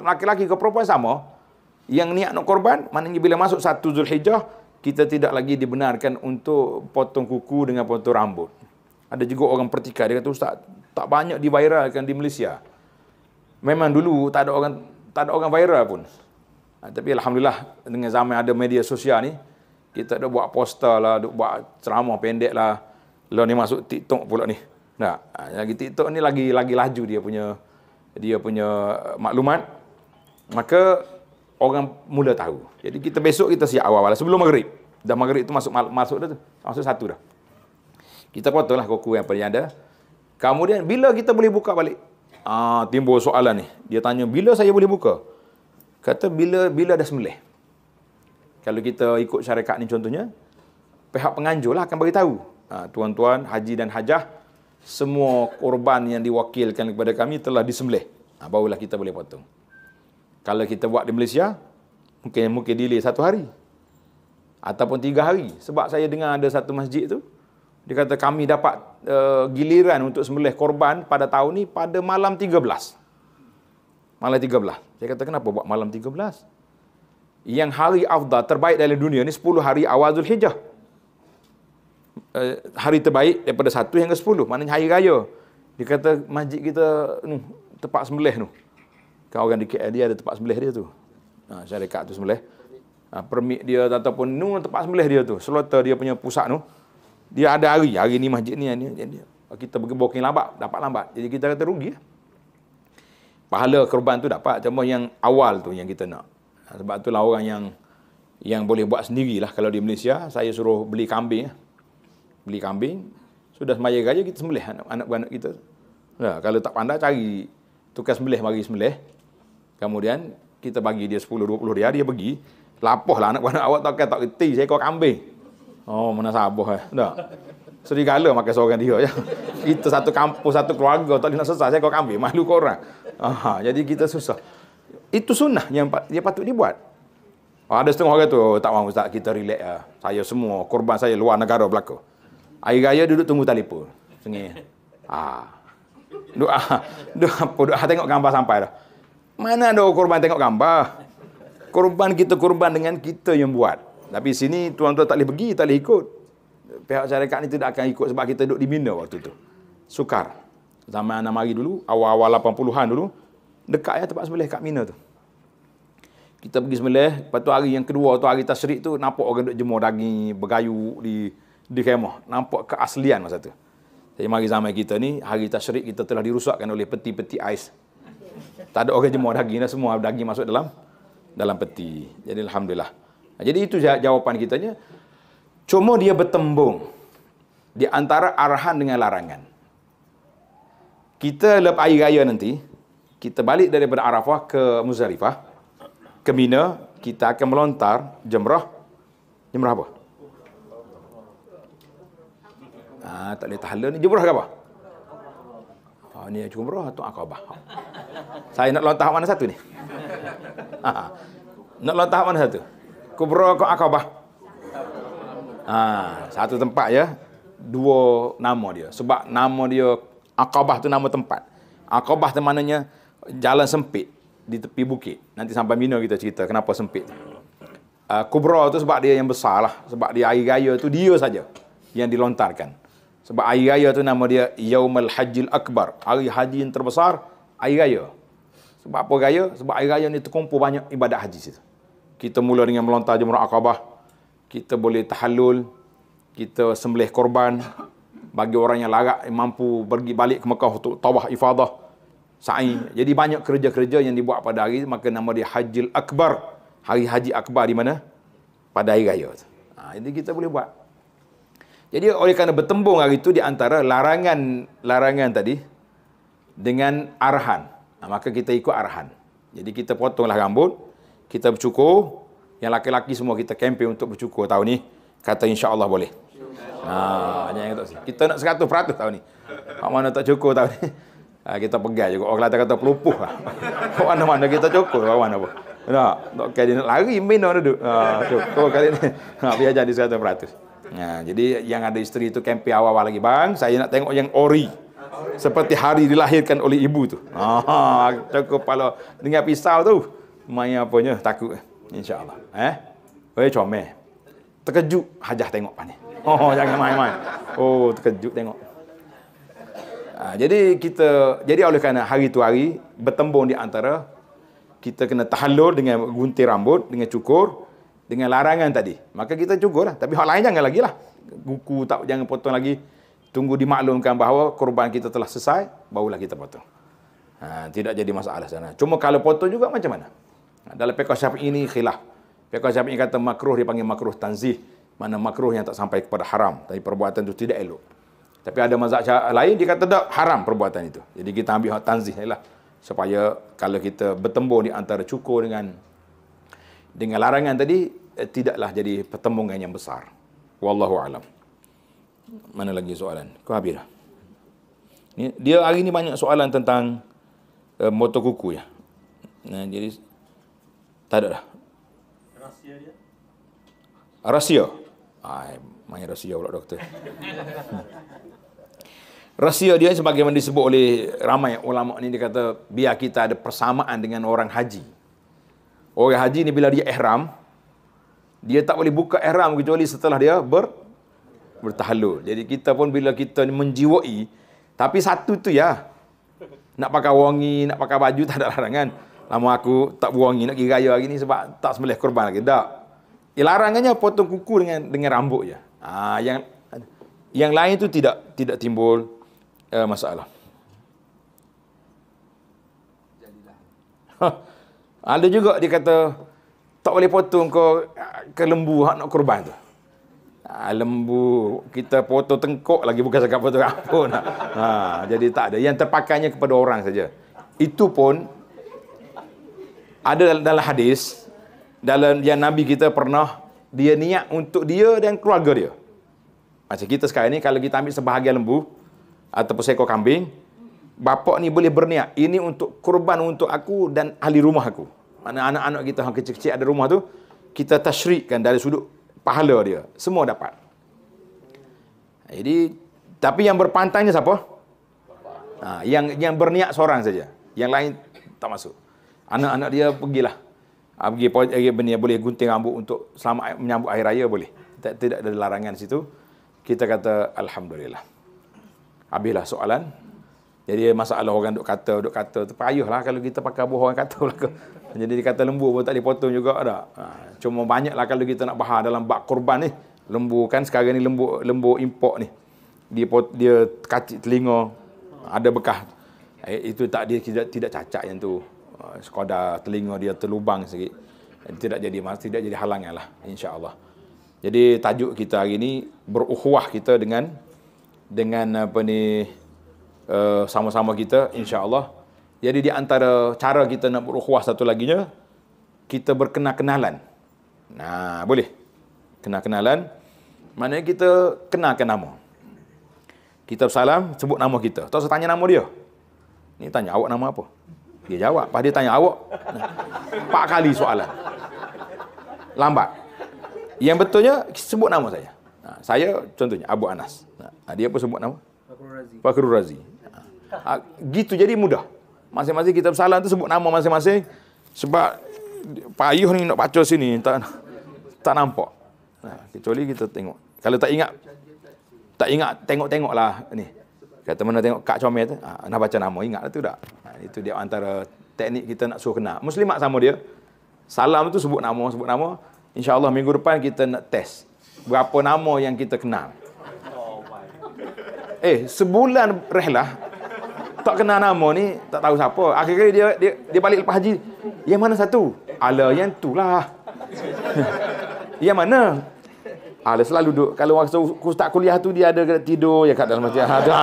A: laki-laki ke perempuan sama. Yang niat nak korban, maknanya bila masuk satu Zulhijjah, kita tidak lagi dibenarkan untuk potong kuku dengan potong rambut. Ada juga orang pertikai, dia kata, Ustaz, tak banyak diviralkan di Malaysia. Memang dulu tak ada orang tak ada orang viral pun. Ha, tapi Alhamdulillah, dengan zaman ada media sosial ni, kita ada buat poster lah, buat ceramah pendek lah, Lo ni masuk TikTok pula ni. Nah, lagi TikTok ni lagi lagi laju dia punya dia punya eh, maklumat. Maka orang mula tahu. Jadi kita besok kita siap awal-awal sebelum maghrib. Dah maghrib tu masuk masuk dah tu. Masuk satu dah. Kita potolah kuku yang paling ada. Kemudian bila kita boleh buka balik? Ah, timbul soalan ni. Dia tanya bila saya boleh buka? Kata bila bila dah sembelih. Kalau kita ikut syarikat ni contohnya, pihak penganjur lah akan bagi tahu Ah, tuan-tuan haji dan hajah semua korban yang diwakilkan kepada kami telah disembelih ha, barulah kita boleh potong kalau kita buat di Malaysia mungkin mungkin delay satu hari ataupun tiga hari sebab saya dengar ada satu masjid tu dia kata kami dapat uh, giliran untuk sembelih korban pada tahun ni pada malam 13 malam 13 saya kata kenapa buat malam 13 yang hari afdal terbaik dalam dunia ni sepuluh hari awal Zulhijjah. Eh, hari terbaik daripada satu hingga sepuluh. Maknanya hari raya. Dia kata masjid kita nu, tempat sembelih tu. Kau orang di KL dia ada tempat sembelih dia tu. Ha, syarikat tu sembelih. Ha, permit dia ataupun nu tempat sembelih dia tu. Slotter dia punya pusat tu. Dia ada hari. Hari ni masjid ni. ni, ni, ha, Kita pergi booking lambat. Dapat lambat. Jadi kita kata rugi. Pahala kerban tu dapat. Cuma yang awal tu yang kita nak. Ha, sebab tu lah orang yang yang boleh buat sendirilah kalau di Malaysia saya suruh beli kambing beli kambing sudah semaya gaya kita sembelih anak-anak kita nah, kalau tak pandai cari tukar sembelih bagi sembelih kemudian kita bagi dia 10 20 dia dia pergi lapoh lah anak-anak awak tak tak reti kau kambing oh mana sabah eh dah serigala makan seorang dia ya kita satu kampung satu keluarga tak nak saya kau kambing malu kau orang Aha, jadi kita susah. Itu sunnah yang dia patut dibuat. Ada setengah orang tu, oh, tak mahu ustaz, kita relax ah. Saya semua, korban saya luar negara berlaku. Hari raya duduk tunggu tali telefon. Sengih. Ah. Doa. Ah, Doa apa? Doa ah, tengok gambar sampai dah. Mana ada korban tengok gambar? Korban kita korban dengan kita yang buat. Tapi sini tuan-tuan tak boleh pergi, tak boleh ikut. Pihak syarikat ni tidak akan ikut sebab kita duduk di Mina waktu tu. Sukar. Zaman enam hari dulu, awal-awal 80-an dulu, dekat ya tempat sebelah kat Mina tu. Kita pergi sebelah, lepas tu hari yang kedua tu, hari tasrik tu, nampak orang duduk jemur daging, bergayuk di di dikhemah. Nampak keaslian masa tu. Jadi mari zaman kita ni, hari tashrik kita telah dirusakkan oleh peti-peti ais. Tak ada orang jemur daging dah semua daging masuk dalam dalam peti. Jadi Alhamdulillah. Jadi itu jawapan kita kitanya. Cuma dia bertembung di antara arahan dengan larangan. Kita lep air raya nanti, kita balik daripada Arafah ke Muzdalifah, ke Mina, kita akan melontar jemrah. Jemrah apa? Ha, tak boleh tahala ni. Jumrah ke apa? Ha, ni jumrah atau akabah. Ha. Saya nak lawan mana satu ni? Ha. Nak lawan mana satu? Kubra ke akabah? Ha, satu tempat ya. Dua nama dia. Sebab nama dia akabah tu nama tempat. Akabah tu maknanya jalan sempit di tepi bukit. Nanti sampai Mina kita cerita kenapa sempit. Uh, ah, kubra tu sebab dia yang besar lah. Sebab dia air raya tu dia saja yang dilontarkan. Sebab hari raya tu nama dia Yaumul Hajjil Akbar. Hari haji yang terbesar, hari raya. Sebab apa raya? Sebab hari raya ni terkumpul banyak ibadat haji situ. Kita mula dengan melontar jemurah akabah. Kita boleh tahallul. Kita sembelih korban. Bagi orang yang larak, yang mampu pergi balik ke Mekah untuk tawah ifadah. Sa'i. Jadi banyak kerja-kerja yang dibuat pada hari Maka nama dia Hajjil Akbar. Hari Haji Akbar di mana? Pada hari raya. Ha, jadi kita boleh buat. Jadi oleh kerana bertembung hari itu di antara larangan-larangan tadi dengan arahan. Nah, maka kita ikut arahan. Jadi kita potonglah rambut, kita bercukur, yang laki-laki semua kita kempen untuk bercukur tahun ni. Kata insya-Allah boleh. Ha, yang tak Kita nak 100% tahun ni. Pak mana tak cukur tahun ni. Ha, kita pegal juga. Orang kata kata pelupuh lah. mana-mana kita cukur. Kau mana pun. Tak, tak kali nak lari. Minum duduk. Ha, cukur kali ni. Ha, biar jadi 100%. Nah, ya, jadi yang ada istri itu kempi awal-awal lagi. Bang, saya nak tengok yang ori. Seperti hari dilahirkan oleh ibu tu. Ah, cukup kalau dengan pisau tu. Main apa apanya, takut. Insya Allah. Eh? Eh, comel. Terkejut hajah tengok pani. Oh, jangan main-main. Oh, terkejut tengok. Ah, jadi kita, jadi oleh kerana hari tu hari, bertembung di antara, kita kena tahalur dengan gunting rambut, dengan cukur, dengan larangan tadi. Maka kita cukup lah. Tapi hak lain jangan lagi lah. Kuku tak jangan potong lagi. Tunggu dimaklumkan bahawa korban kita telah selesai, barulah kita potong. Ha, tidak jadi masalah sana. Cuma kalau potong juga macam mana? Ha, dalam pekau syafi'i ini khilaf. Pekau syafi'i kata makruh dipanggil makruh tanzih. Mana makruh yang tak sampai kepada haram. Tapi perbuatan itu tidak elok. Tapi ada mazhab lain dia kata tak haram perbuatan itu. Jadi kita ambil hak tanzih lah. Supaya kalau kita bertembung di antara cukur dengan dengan larangan tadi eh, tidaklah jadi pertembungan yang besar. Wallahu alam. Mana lagi soalan? Kau habis dah. dia hari ni banyak soalan tentang uh, motor kuku ya. Nah, jadi tak ada dah. Rahsia dia. Rahsia. Ai, main rahsia pula doktor. Rahsia dia sebagaimana disebut oleh ramai ulama ni dia kata biar kita ada persamaan dengan orang haji. Orang haji ni bila dia ihram, dia tak boleh buka ihram kecuali setelah dia ber bertahalul. Jadi kita pun bila kita menjiwai, tapi satu tu ya. Nak pakai wangi, nak pakai baju tak ada larangan. Lama aku tak wangi nak pergi raya hari ni sebab tak sembelih korban lagi. Tak. Ya, larangannya potong kuku dengan dengan rambut je. Ya. Ha, yang yang lain tu tidak tidak timbul uh, masalah. Jadilah. Ada juga dia kata tak boleh potong kau ke lembu hak nak kurban tu. Ha, lembu kita potong tengkok lagi bukan cakap potong rambut. Ha, ah, jadi tak ada. Yang terpakainya kepada orang saja. Itu pun ada dalam hadis dalam yang Nabi kita pernah dia niat untuk dia dan keluarga dia. Macam kita sekarang ni kalau kita ambil sebahagian lembu ataupun seekor kambing, bapa ni boleh berniat ini untuk kurban untuk aku dan ahli rumah aku mana anak-anak kita yang ha, kecil-kecil ada rumah tu kita tashrikkan dari sudut pahala dia semua dapat jadi tapi yang berpantangnya siapa ha, yang yang berniat seorang saja yang lain tak masuk anak-anak dia pergilah ha, pergi eh, pergi benda boleh gunting rambut untuk selamat menyambut akhir raya boleh tak tidak ada larangan situ kita kata alhamdulillah Habislah soalan. Jadi masalah orang duk kata, duk kata tu payahlah kalau kita pakai buah orang kata lah. Jadi dia kata lembu pun tak dipotong juga ada Ha, cuma banyaklah kalau kita nak bahas dalam bak kurban ni. Lembu kan sekarang ni lembu lembu import ni. Dia pot dia kacik telinga. Ada bekah. Eh, itu tak dia tidak, tidak cacat yang tu. Ha, sekadar telinga dia terlubang sikit. Eh, tidak jadi masalah, tidak jadi halangan lah. Insya Allah Jadi tajuk kita hari ni, beruhuah kita dengan dengan apa ni, uh, sama-sama kita insya-Allah. Jadi di antara cara kita nak berukhuwah satu lagi nya, kita berkenal kenalan. Nah, boleh. Kenal kenalan. Mana kita kenalkan nama. Kita bersalam, sebut nama kita. Tak usah tanya nama dia. Ni tanya awak nama apa? Dia jawab. Lepas dia tanya awak, empat kali soalan. Lambat. Yang betulnya, sebut nama saya. Saya contohnya, Abu Anas. Dia apa sebut nama? Fakhrul Razi. Razi. Ha, gitu jadi mudah. Masing-masing kita salam tu sebut nama masing-masing. Sebab payuh ni nak baca sini. Tak, tak nampak. Ha, kecuali kita tengok. Kalau tak ingat. Tak ingat. Tengok-tengok lah. Ni. Kata mana tengok Kak Comel tu. Ha, nak baca nama. Ingat lah tu tak. Ha, ah, itu dia antara teknik kita nak suruh kenal. Muslimat sama dia. Salam tu sebut nama. Sebut nama. InsyaAllah minggu depan kita nak test. Berapa nama yang kita kenal. Eh, sebulan rehlah tak kenal nama ni, tak tahu siapa. Akhirnya dia dia, dia balik lepas haji. Yang mana satu? Ala yang tu lah. yang mana? Ala selalu duduk. Kalau waktu ustaz kuliah tu, dia ada tidur. Ya kat dalam masjid. ha, ha,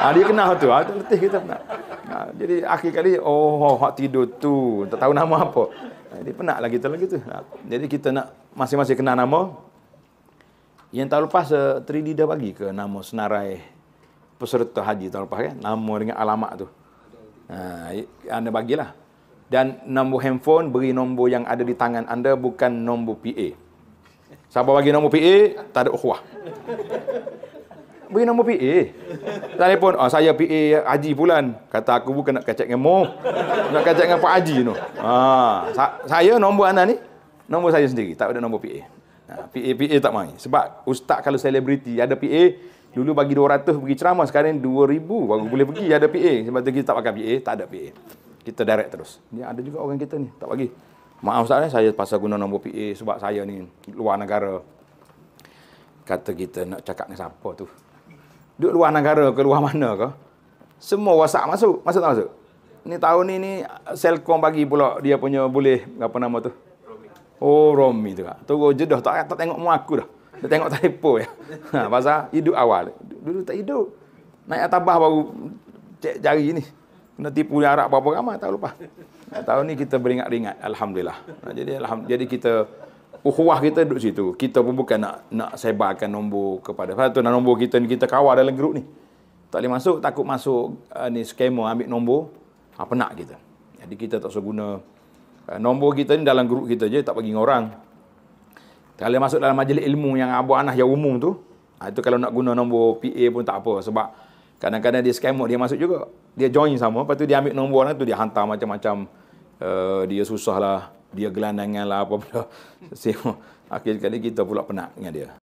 A: ha dia kenal tu. Ha, letih kita. Ha, jadi akhir kali, oh, hak tidur tu. Tak tahu nama apa. Jadi ha, penat lah kita lagi tu. Ha, jadi kita nak masing-masing kenal nama. Yang tak lepas, uh, 3D dah bagi ke nama senarai peserta haji tahun lepas kan nama dengan alamat tu ha, anda bagilah dan nombor handphone beri nombor yang ada di tangan anda bukan nombor PA siapa bagi nombor PA tak ada ukhwah beri nombor PA telefon oh, saya PA haji bulan kata aku bukan nak kacak dengan mu nak kacak dengan Pak Haji tu ha, saya nombor anda ni nombor saya sendiri tak ada nombor PA ha, PA-PA tak main sebab ustaz kalau selebriti ada PA Dulu bagi 200 pergi ceramah, sekarang 2000 baru eh. boleh pergi ada PA. Sebab tu kita tak pakai PA, tak ada PA. Kita direct terus. Ni ada juga orang kita ni, tak bagi. Maaf Ustaz ni, eh, saya pasal guna nombor PA sebab saya ni luar negara. Kata kita nak cakap dengan siapa tu. Duduk luar negara ke luar mana ke? Semua WhatsApp masuk, masuk tak masuk? Ni tahun ni ni Selcom bagi pula dia punya boleh apa nama tu? Oh, Romi tu kak. Tunggu jedah tak, tak tengok muka aku dah. Dia tengok telefon ya. Ha, pasal hidup awal. Dulu tak hidup. Naik atabah baru cek jari ni. Kena tipu yang harap berapa ramai, tak lupa. Tahun ni kita beringat-ringat, Alhamdulillah. Nah, jadi alham, jadi kita, ukhwah kita duduk situ. Kita pun bukan nak nak sebarkan nombor kepada. Sebab tu nombor kita ni, kita kawal dalam grup ni. Tak boleh masuk, takut masuk uh, ni skema ambil nombor. Ha, penat kita. Jadi kita tak usah guna. Uh, nombor kita ni dalam grup kita je, tak bagi orang. Kalau masuk dalam majlis ilmu yang Abu anah yang umum tu, ha, itu kalau nak guna nombor PA pun tak apa sebab kadang-kadang dia skamot dia masuk juga. Dia join sama, lepas tu dia ambil nombor orang tu dia hantar macam-macam uh, dia susah lah, dia gelandangan lah apa benda. Akhir sekali kita pula penat dengan dia.